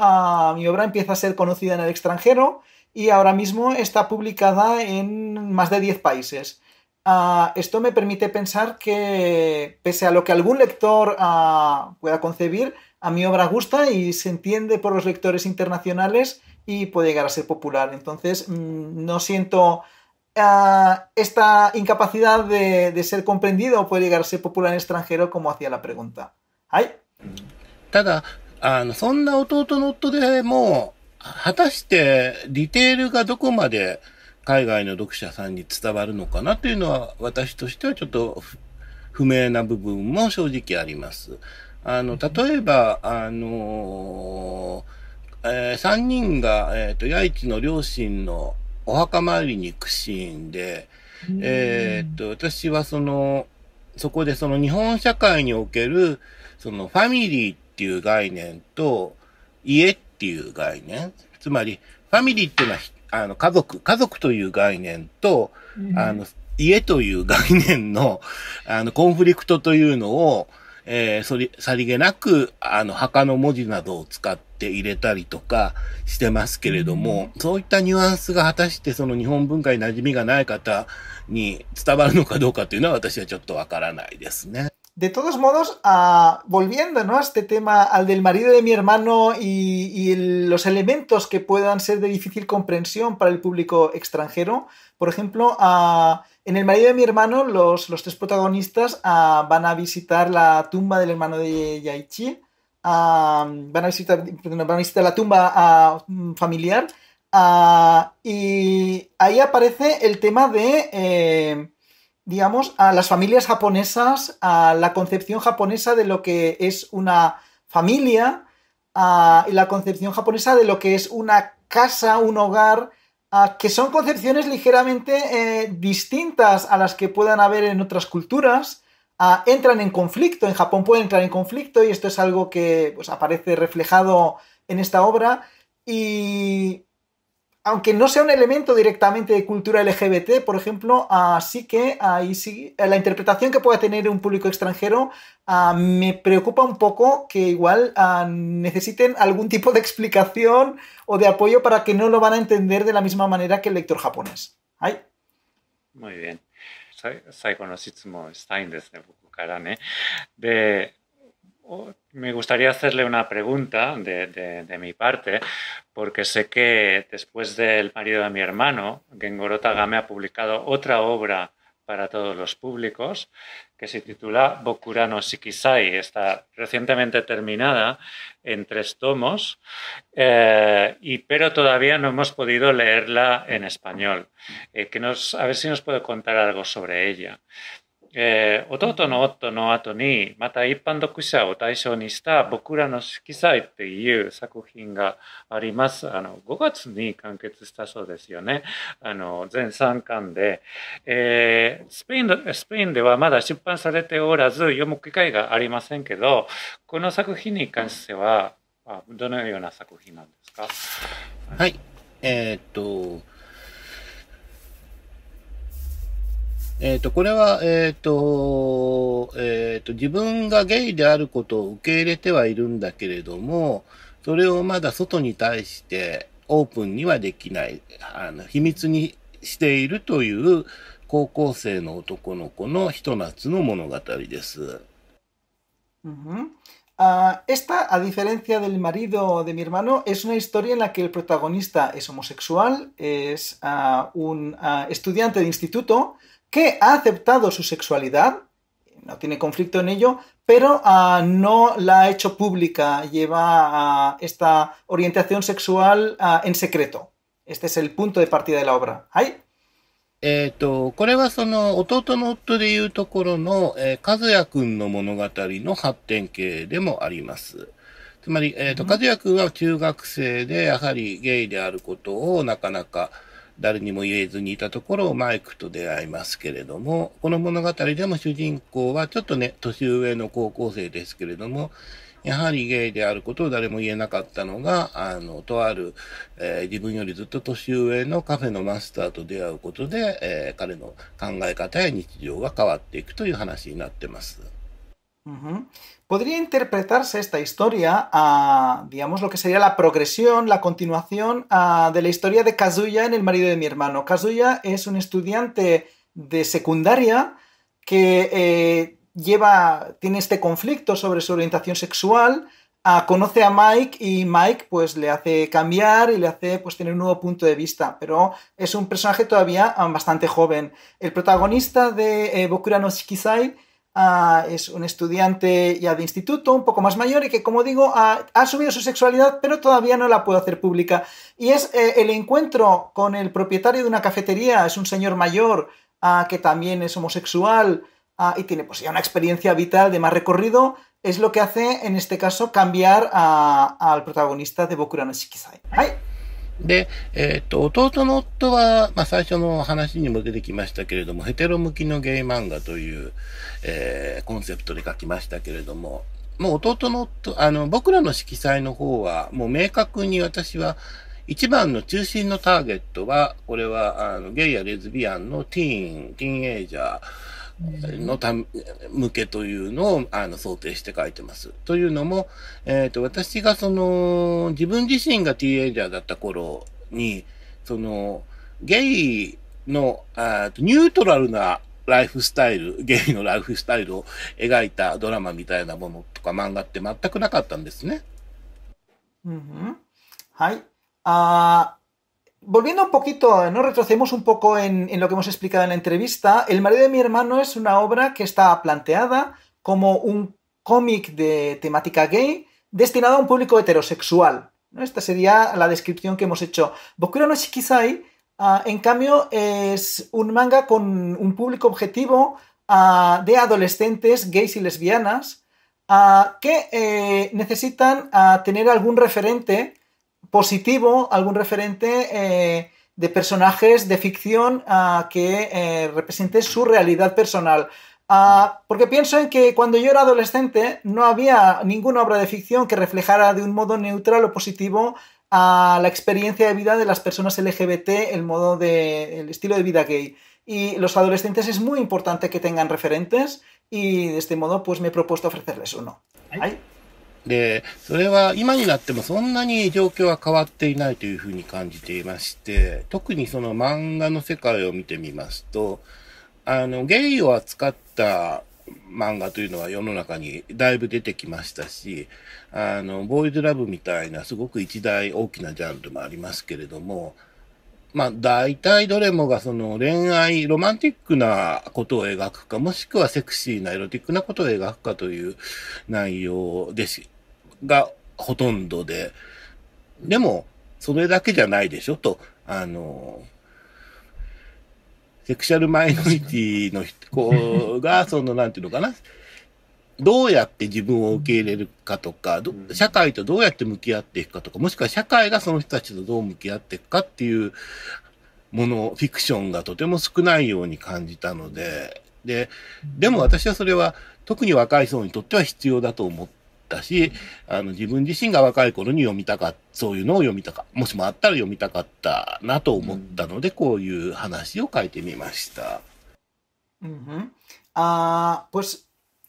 mi obra empieza a ser conocida en el extranjero y ahora mismo está publicada en más de 10 países. Ah, esto me permite pensar que, pese a lo que algún lector ah, pueda concebir, a mi obra gusta y se entiende por los lectores internacionales y puede llegar a ser popular. Entonces, mm, no siento ah, esta incapacidad de, ser comprendido o puede llegar a ser popular en extranjero, como hacía la pregunta. ¿Ay? 海外の読者さんに伝わるのかなというのは、私としてはちょっと不明な部分も正直あります。あの、例えば、あのえー、3人が、えっ、ー、と、八市の両親のお墓参りに行くシーンで、えっと、私はその、そこでその日本社会における、そのファミリーっていう概念と、家っていう概念、つまり、ファミリーっていうのはあの、家族、家族という概念と、うん、あの、家という概念の、あの、コンフリクトというのを、えー、それ、さりげなく、あの、墓の文字などを使って入れたりとかしてますけれども、そういったニュアンスが果たしてその日本文化に馴染みがない方に伝わるのかどうかというのは私はちょっとわからないですね。De todos modos, ah, volviendo a este tema, al del marido de mi hermano y, los elementos que puedan ser de difícil comprensión para el público extranjero, por ejemplo, ah, en el marido de mi hermano los, tres protagonistas ah, van a visitar la tumba del hermano de Yaichi, van, a visitar, van a visitar la tumba familiar y ahí aparece el tema de... Eh, digamos, a las familias japonesas, a la concepción japonesa de lo que es una familia, a la concepción japonesa de lo que es una casa, un hogar, que son concepciones ligeramente eh, distintas a las que puedan haber en otras culturas. entran en conflicto, en Japón pueden entrar en conflicto y esto es algo que pues, aparece reflejado en esta obra. Y aunque no sea un elemento directamente de cultura LGBT, por ejemplo, así que ahí sí, eh, la interpretación que pueda tener un público extranjero ah, me preocupa un poco que igual ah, necesiten algún tipo de explicación o de apoyo para que no lo van a entender de la misma manera que el lector japonés. ¿Ay? Muy bien. ¿eh? de me gustaría hacerle una pregunta de, mi parte, porque sé que después del marido de mi hermano, Gengoro Tagame ha publicado otra obra para todos los públicos que se titula Bokurano Shikisai. Está recientemente terminada en tres tomos, eh, pero todavía no hemos podido leerla en español. Eh, a ver si nos puede contar algo sobre ella. えー、弟の夫の後にまた一般読者を対象にした「僕らの色彩」っていう作品がありますあの5月に完結したそうですよねあの全3巻で、えー、スペインスペインではまだ出版されておらず読む機会がありませんけどこの作品に関してはどのような作品なんですかはいえー、っとえっ、ー、と、これは、えっ、ー、と、えっ、ー、と、自分がゲイであることを受け入れてはいるんだけれども、それをまだ外に対してオープンにはできない、あの、秘密にしているという高校生の男の子のひと夏の物語です。Uh -huh. Uh, esta, a diferencia del marido de mi hermano, es una historia en la que el protagonista es homosexual, es uh, un uh, estudiante de instituto, que ha aceptado su sexualidad, no tiene conflicto en ello, pero ah, no la ha hecho pública, lleva ah, esta orientación sexual ah, en secreto. Este es el punto de partida de la obra. Eh, eh, ¿Hay? Eh, mm-hmm. えっ、ー、と、これはその、弟の夫でいうところの、えー、和也くんの物語の発展系でもあります。つまり、えっ、ー、と、和也くんは中学生で、やはりゲイであることをなかなか、誰にも言えずにいたところ、マイクと出会いますけれども、この物語でも主人公はちょっとね、年上の高校生ですけれども、やはりゲイであることを誰も言えなかったのが、あの、とある、えー、自分よりずっと年上のカフェのマスターと出会うことで、えー、彼の考え方や日常が変わっていくという話になってます。Podría interpretarse esta historia a, digamos, lo que sería la progresión, la continuación de la historia de Kazuya en El marido de mi hermano. Kazuya es un estudiante de secundaria que eh, lleva, tiene este conflicto sobre su orientación sexual, conoce a Mike y Mike pues le hace cambiar y le hace pues tener un nuevo punto de vista, pero es un personaje todavía ah, bastante joven. El protagonista de eh, Bokura no Shikisai es un estudiante ya de instituto, un poco más mayor y que, como digo, ha, subido su sexualidad, pero todavía no la puedo hacer pública. Y es eh, el encuentro con el propietario de una cafetería, es un señor mayor ah, que también es homosexual ah, y tiene pues ya una experiencia vital de más recorrido, es lo que hace, en este caso, cambiar al protagonista de Bokura no Shikisai. で、えっ、と、弟の夫は、まあ、最初の話にも出てきましたけれども、ヘテロ向きのゲイ漫画という、えー、コンセプトで書きましたけれども、もう弟の夫、あの、僕らの色彩の方は、もう明確に私は、一番の中心のターゲットは、これは、あの、ゲイやレズビアンのティーン、ティーンエイジャー、のた向けというのをあの想定して書いてます。というのも、えっ、ー、と、私がその、自分自身がティーエイジャーだった頃に、その、ゲイの、あニュートラルなライフスタイル、ゲイのライフスタイルを描いたドラマみたいなものとか漫画って全くなかったんですね。うん、うん、はい。あ Volviendo un poquito, no retrocedemos un poco en, lo que hemos explicado en la entrevista. El marido de mi hermano es una obra que está planteada como un cómic de temática gay destinado a un público heterosexual. Esta sería la descripción que hemos hecho. Bokura no Shikisai, ah, en cambio, es un manga con un público objetivo ah, de adolescentes gays y lesbianas ah, que eh, necesitan tener algún referente positivo algún referente eh, de personajes de ficción ah, que eh, represente su realidad personal. Ah, porque pienso en que cuando yo era adolescente no había ninguna obra de ficción que reflejara de un modo neutral o positivo a ah, la experiencia de vida de las personas LGBT, el modo de, el estilo de vida gay. Y los adolescentes es muy importante que tengan referentes y de este modo pues me he propuesto ofrecerles uno. で、それは今になってもそんなに状況は変わっていないというふうに感じていまして、特にその漫画の世界を見てみますと、あの、ゲイを扱った漫画というのは世の中にだいぶ出てきましたし、あの、ボーイズラブみたいなすごく一大大きなジャンルもありますけれども、まあ大体どれもがその恋愛、ロマンティックなことを描くか、もしくはセクシーなエロティックなことを描くかという内容ですがほとんどで、でも、それだけじゃないでしょと、あの、セクシャルマイノリティの人が、その、なんていうのかな、どうやって自分を受け入れるかとか、社会とどうやって向き合っていくかとか、もしくは社会がその人たちとどう向き合っていくかっていうもの、フィクションがとても少ないように感じたので、で、でも私はそれは特に若い層にとっては必要だと思って Ah, pues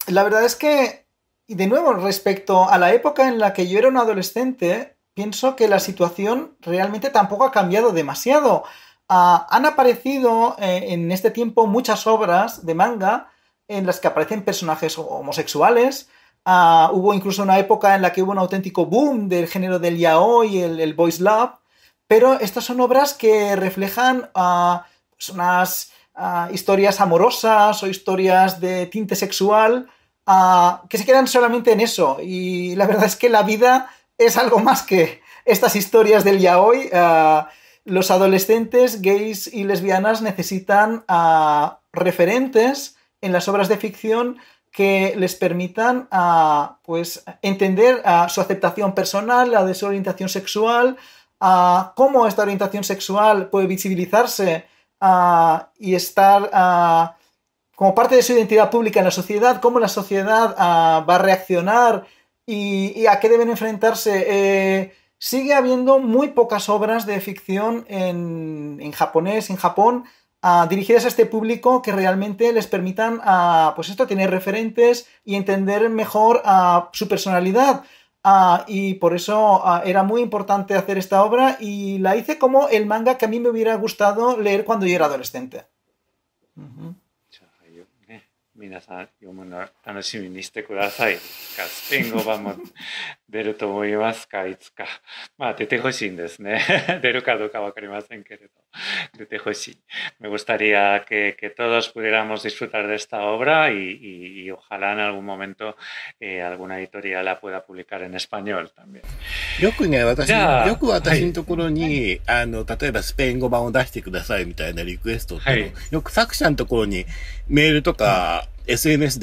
la verdad es que, de nuevo, respecto a la época en la que yo era un adolescente, pienso que la situación realmente tampoco ha cambiado demasiado. Ah, han aparecido eh, en este tiempo muchas obras de manga en las que aparecen personajes homosexuales, Ah, hubo incluso una época en la que hubo un auténtico boom del género del yaoi, el, boys love, pero estas son obras que reflejan ah, pues unas ah, historias amorosas o historias de tinte sexual que se quedan solamente en eso. Y la verdad es que la vida es algo más que estas historias del yaoi. los adolescentes gays y lesbianas necesitan referentes en las obras de ficción que les permitan ah, pues, entender ah, su aceptación personal, la de su orientación sexual, ah, cómo esta orientación sexual puede visibilizarse y estar como parte de su identidad pública en la sociedad, cómo la sociedad va a reaccionar y, a qué deben enfrentarse. Eh, sigue habiendo muy pocas obras de ficción en, en japonés, en Japón, a dirigidas a este público que realmente les permitan, a, ah, pues esto, tener referentes y entender mejor a ah, su personalidad. Ah, y por eso era muy importante hacer esta obra y la hice como el manga que a mí me hubiera gustado leer cuando yo era adolescente. 出ると思いますかいつか。まあ出てほしいんですね。出るかどうかわかりませんけれど。出てほしい。Me gustaría que, que todos pudiéramos disfrutar de esta obra y, y, y ojalá en algún momento、eh, alguna editorial la pueda publicar en español también. よくね、私、よく私のところに、はい、あの、例えばスペイン語版を出してくださいみたいなリクエストって、はい、よく作者のところにメールとか、SNS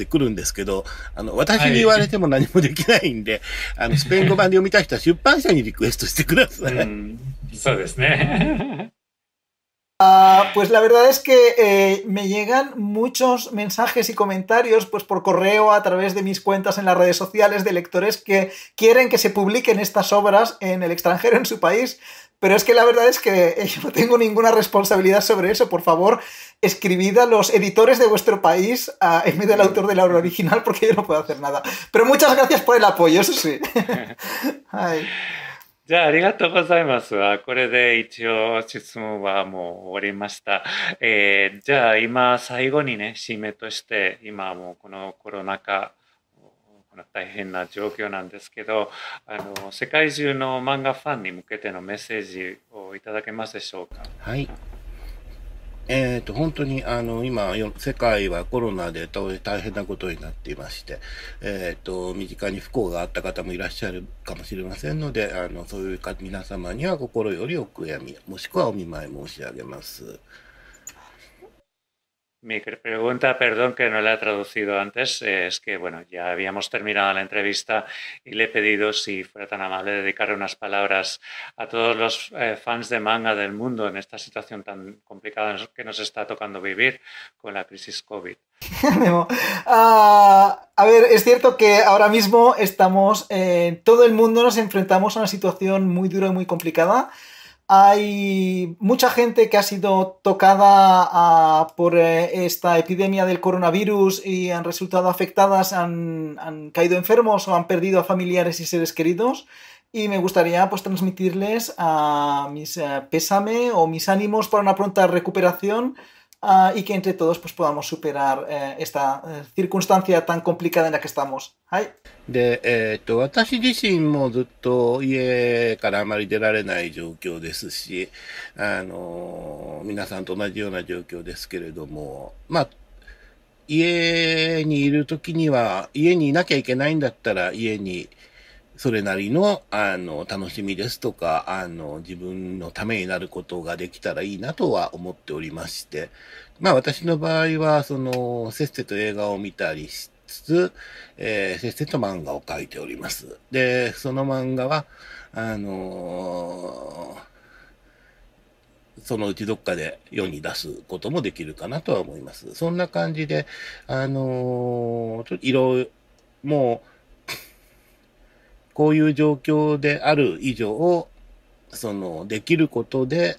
ah, pues la verdad es que eh, me llegan muchos mensajes y comentarios pues por correo a través de mis cuentas en las redes sociales de lectores que quieren que se publiquen estas obras en el extranjero, en su país, pero es que la verdad es que eh, yo no tengo ninguna responsabilidad sobre eso. Por favor, escribid a los editores de vuestro país en vez del autor de la obra original porque yo no puedo hacer nada. Pero muchas gracias por el apoyo, eso sí. Ay. じゃあ、ありがとうございます。これで一応質問はもう終わりました。えー、じゃあ、今、最後にね、締めとして、今もうこのコロナ禍、大変な状況なんですけどあの世界中の漫画ファンに向けてのメッセージをいただけますでしょうか。はいえーと、本当にあの今、世界はコロナで大変なことになっていまして、えーと、と身近に不幸があった方もいらっしゃるかもしれませんのであのそういう皆様には心よりお悔やみもしくはお見舞い申し上げます。Mi pregunta, perdón que no la he traducido antes, es que bueno, ya habíamos terminado la entrevista y le he pedido si fuera tan amable dedicar unas palabras a todos los eh, fans de manga del mundo en esta situación tan complicada que nos está tocando vivir con la crisis COVID. Ah, a ver, es cierto que ahora mismo estamos, en todo el mundo nos enfrentamos a una situación muy dura y muy complicada hay mucha gente que ha sido tocada ah, por eh, esta epidemia del coronavirus y han resultado afectadas, han, caído enfermos o han perdido a familiares y seres queridos. Y me gustaría pues, transmitirles ah, mis eh, pésame o mis ánimos para una pronta recuperación uh, y que entre todos pues, podamos superar uh, esta circunstancia tan complicada en la que estamos. はい。で、えー、っと、私自身もずっと家からあまり出られない状況ですし、あのー、皆さんと同じような状況ですけれども、まあ、家にいる時には、家にいなきゃいけないんだったら家にそれなりの、あの、楽しみですとか、あの、自分のためになることができたらいいなとは思っておりまして、まあ私の場合は、その、せっせと映画を見たりしつつ、えー、せっせと漫画を描いております。で、その漫画は、あのーそのうちどっかで世に出すこともできるかなとは思います。そんな感じで、あのー、いろ、もう、こういう状況である以上、その、できることで、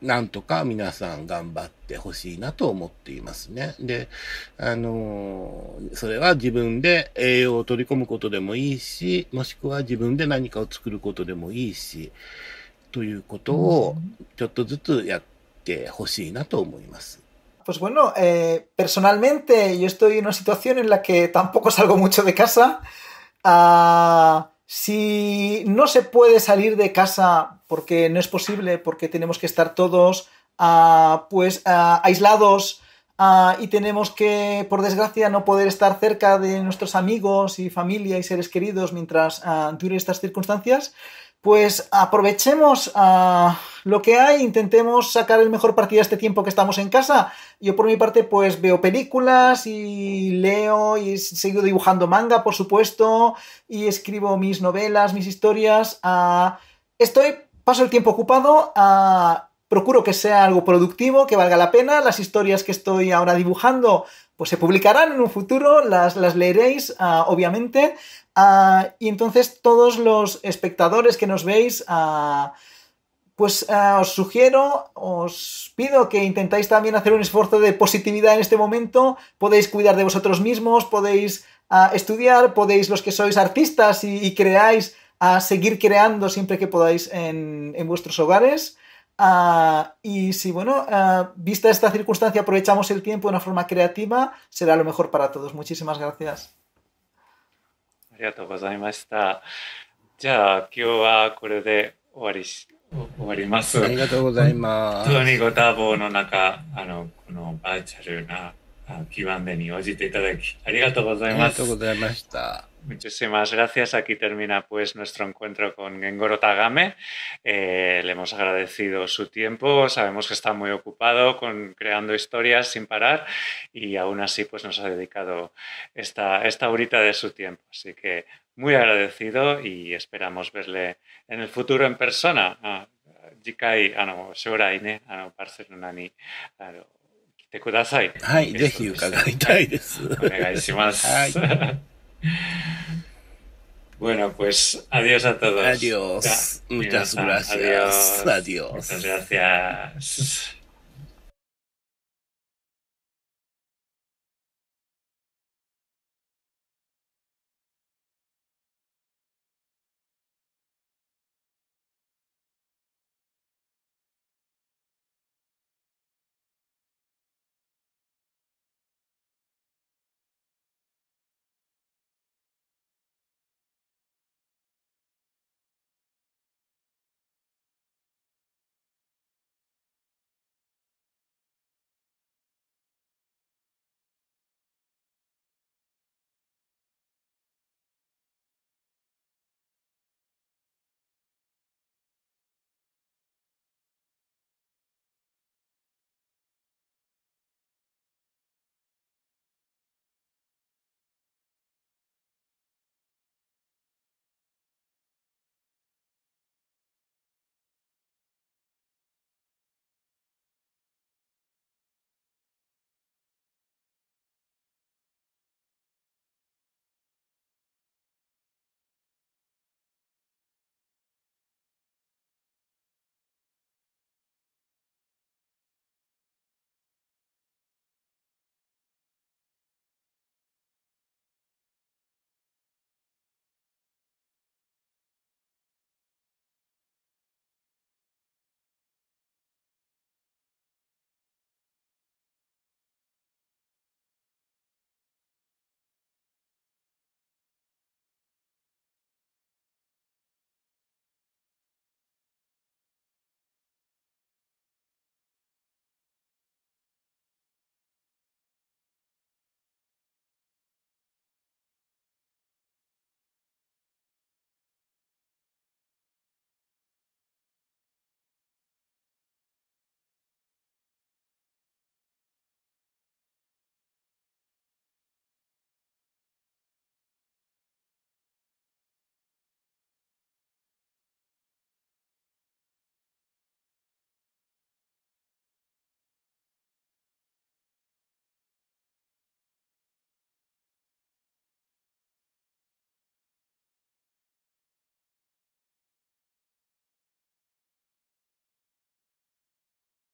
なんとか皆さん頑張ってほしいなと思っていますね。で、あのー、それは自分で栄養を取り込むことでもいいし、もしくは自分で何かを作ることでもいいし、ということをちょっとずつやってほしいなと思います。Pues bueno, eh, personalmente yo estoy en una situación en la que tampoco salgo mucho de casa. Uh... Si no se puede salir de casa porque no es posible, porque tenemos que estar todos ah, pues ah, aislados ah, y tenemos que, por desgracia, no poder estar cerca de nuestros amigos y familia y seres queridos mientras dure estas circunstancias, pues aprovechemos a ah, lo que hay, intentemos sacar el mejor partido de este tiempo que estamos en casa. Yo por mi parte pues veo películas y leo y sigo dibujando manga, por supuesto, y escribo mis novelas, mis historias. Ah, estoy, paso el tiempo ocupado, ah, procuro que sea algo productivo, que valga la pena. Las historias que estoy ahora dibujando pues se publicarán en un futuro, las, las leeréis, obviamente. Ah, y entonces todos los espectadores que nos veis, ah, pues ah, os sugiero, os pido que intentáis también hacer un esfuerzo de positividad en este momento. Podéis cuidar de vosotros mismos, podéis estudiar, podéis los que sois artistas y, creáis, a seguir creando siempre que podáis en, vuestros hogares. y si, bueno, vista esta circunstancia, aprovechamos el tiempo de una forma creativa, será lo mejor para todos. Muchísimas gracias. ありがとうございました。じゃあ、今日はこれで終わりし、終わります。ありがとうございます。本当にご多忙の中、あの、このバーチャルな盤でに応じていただき、ありがとうございます。ありがとうございました。Muchísimas gracias. Aquí termina pues nuestro encuentro con Gengoro Tagame. Eh, le hemos agradecido su tiempo. Sabemos que está muy ocupado con creando historias sin parar y aún así pues nos ha dedicado esta, esta horita de su tiempo. Así que muy agradecido y esperamos verle en el futuro en persona. jikai, bueno, pues adiós a todos. Adiós. Muchas gracias. Adiós. adiós. Muchas gracias.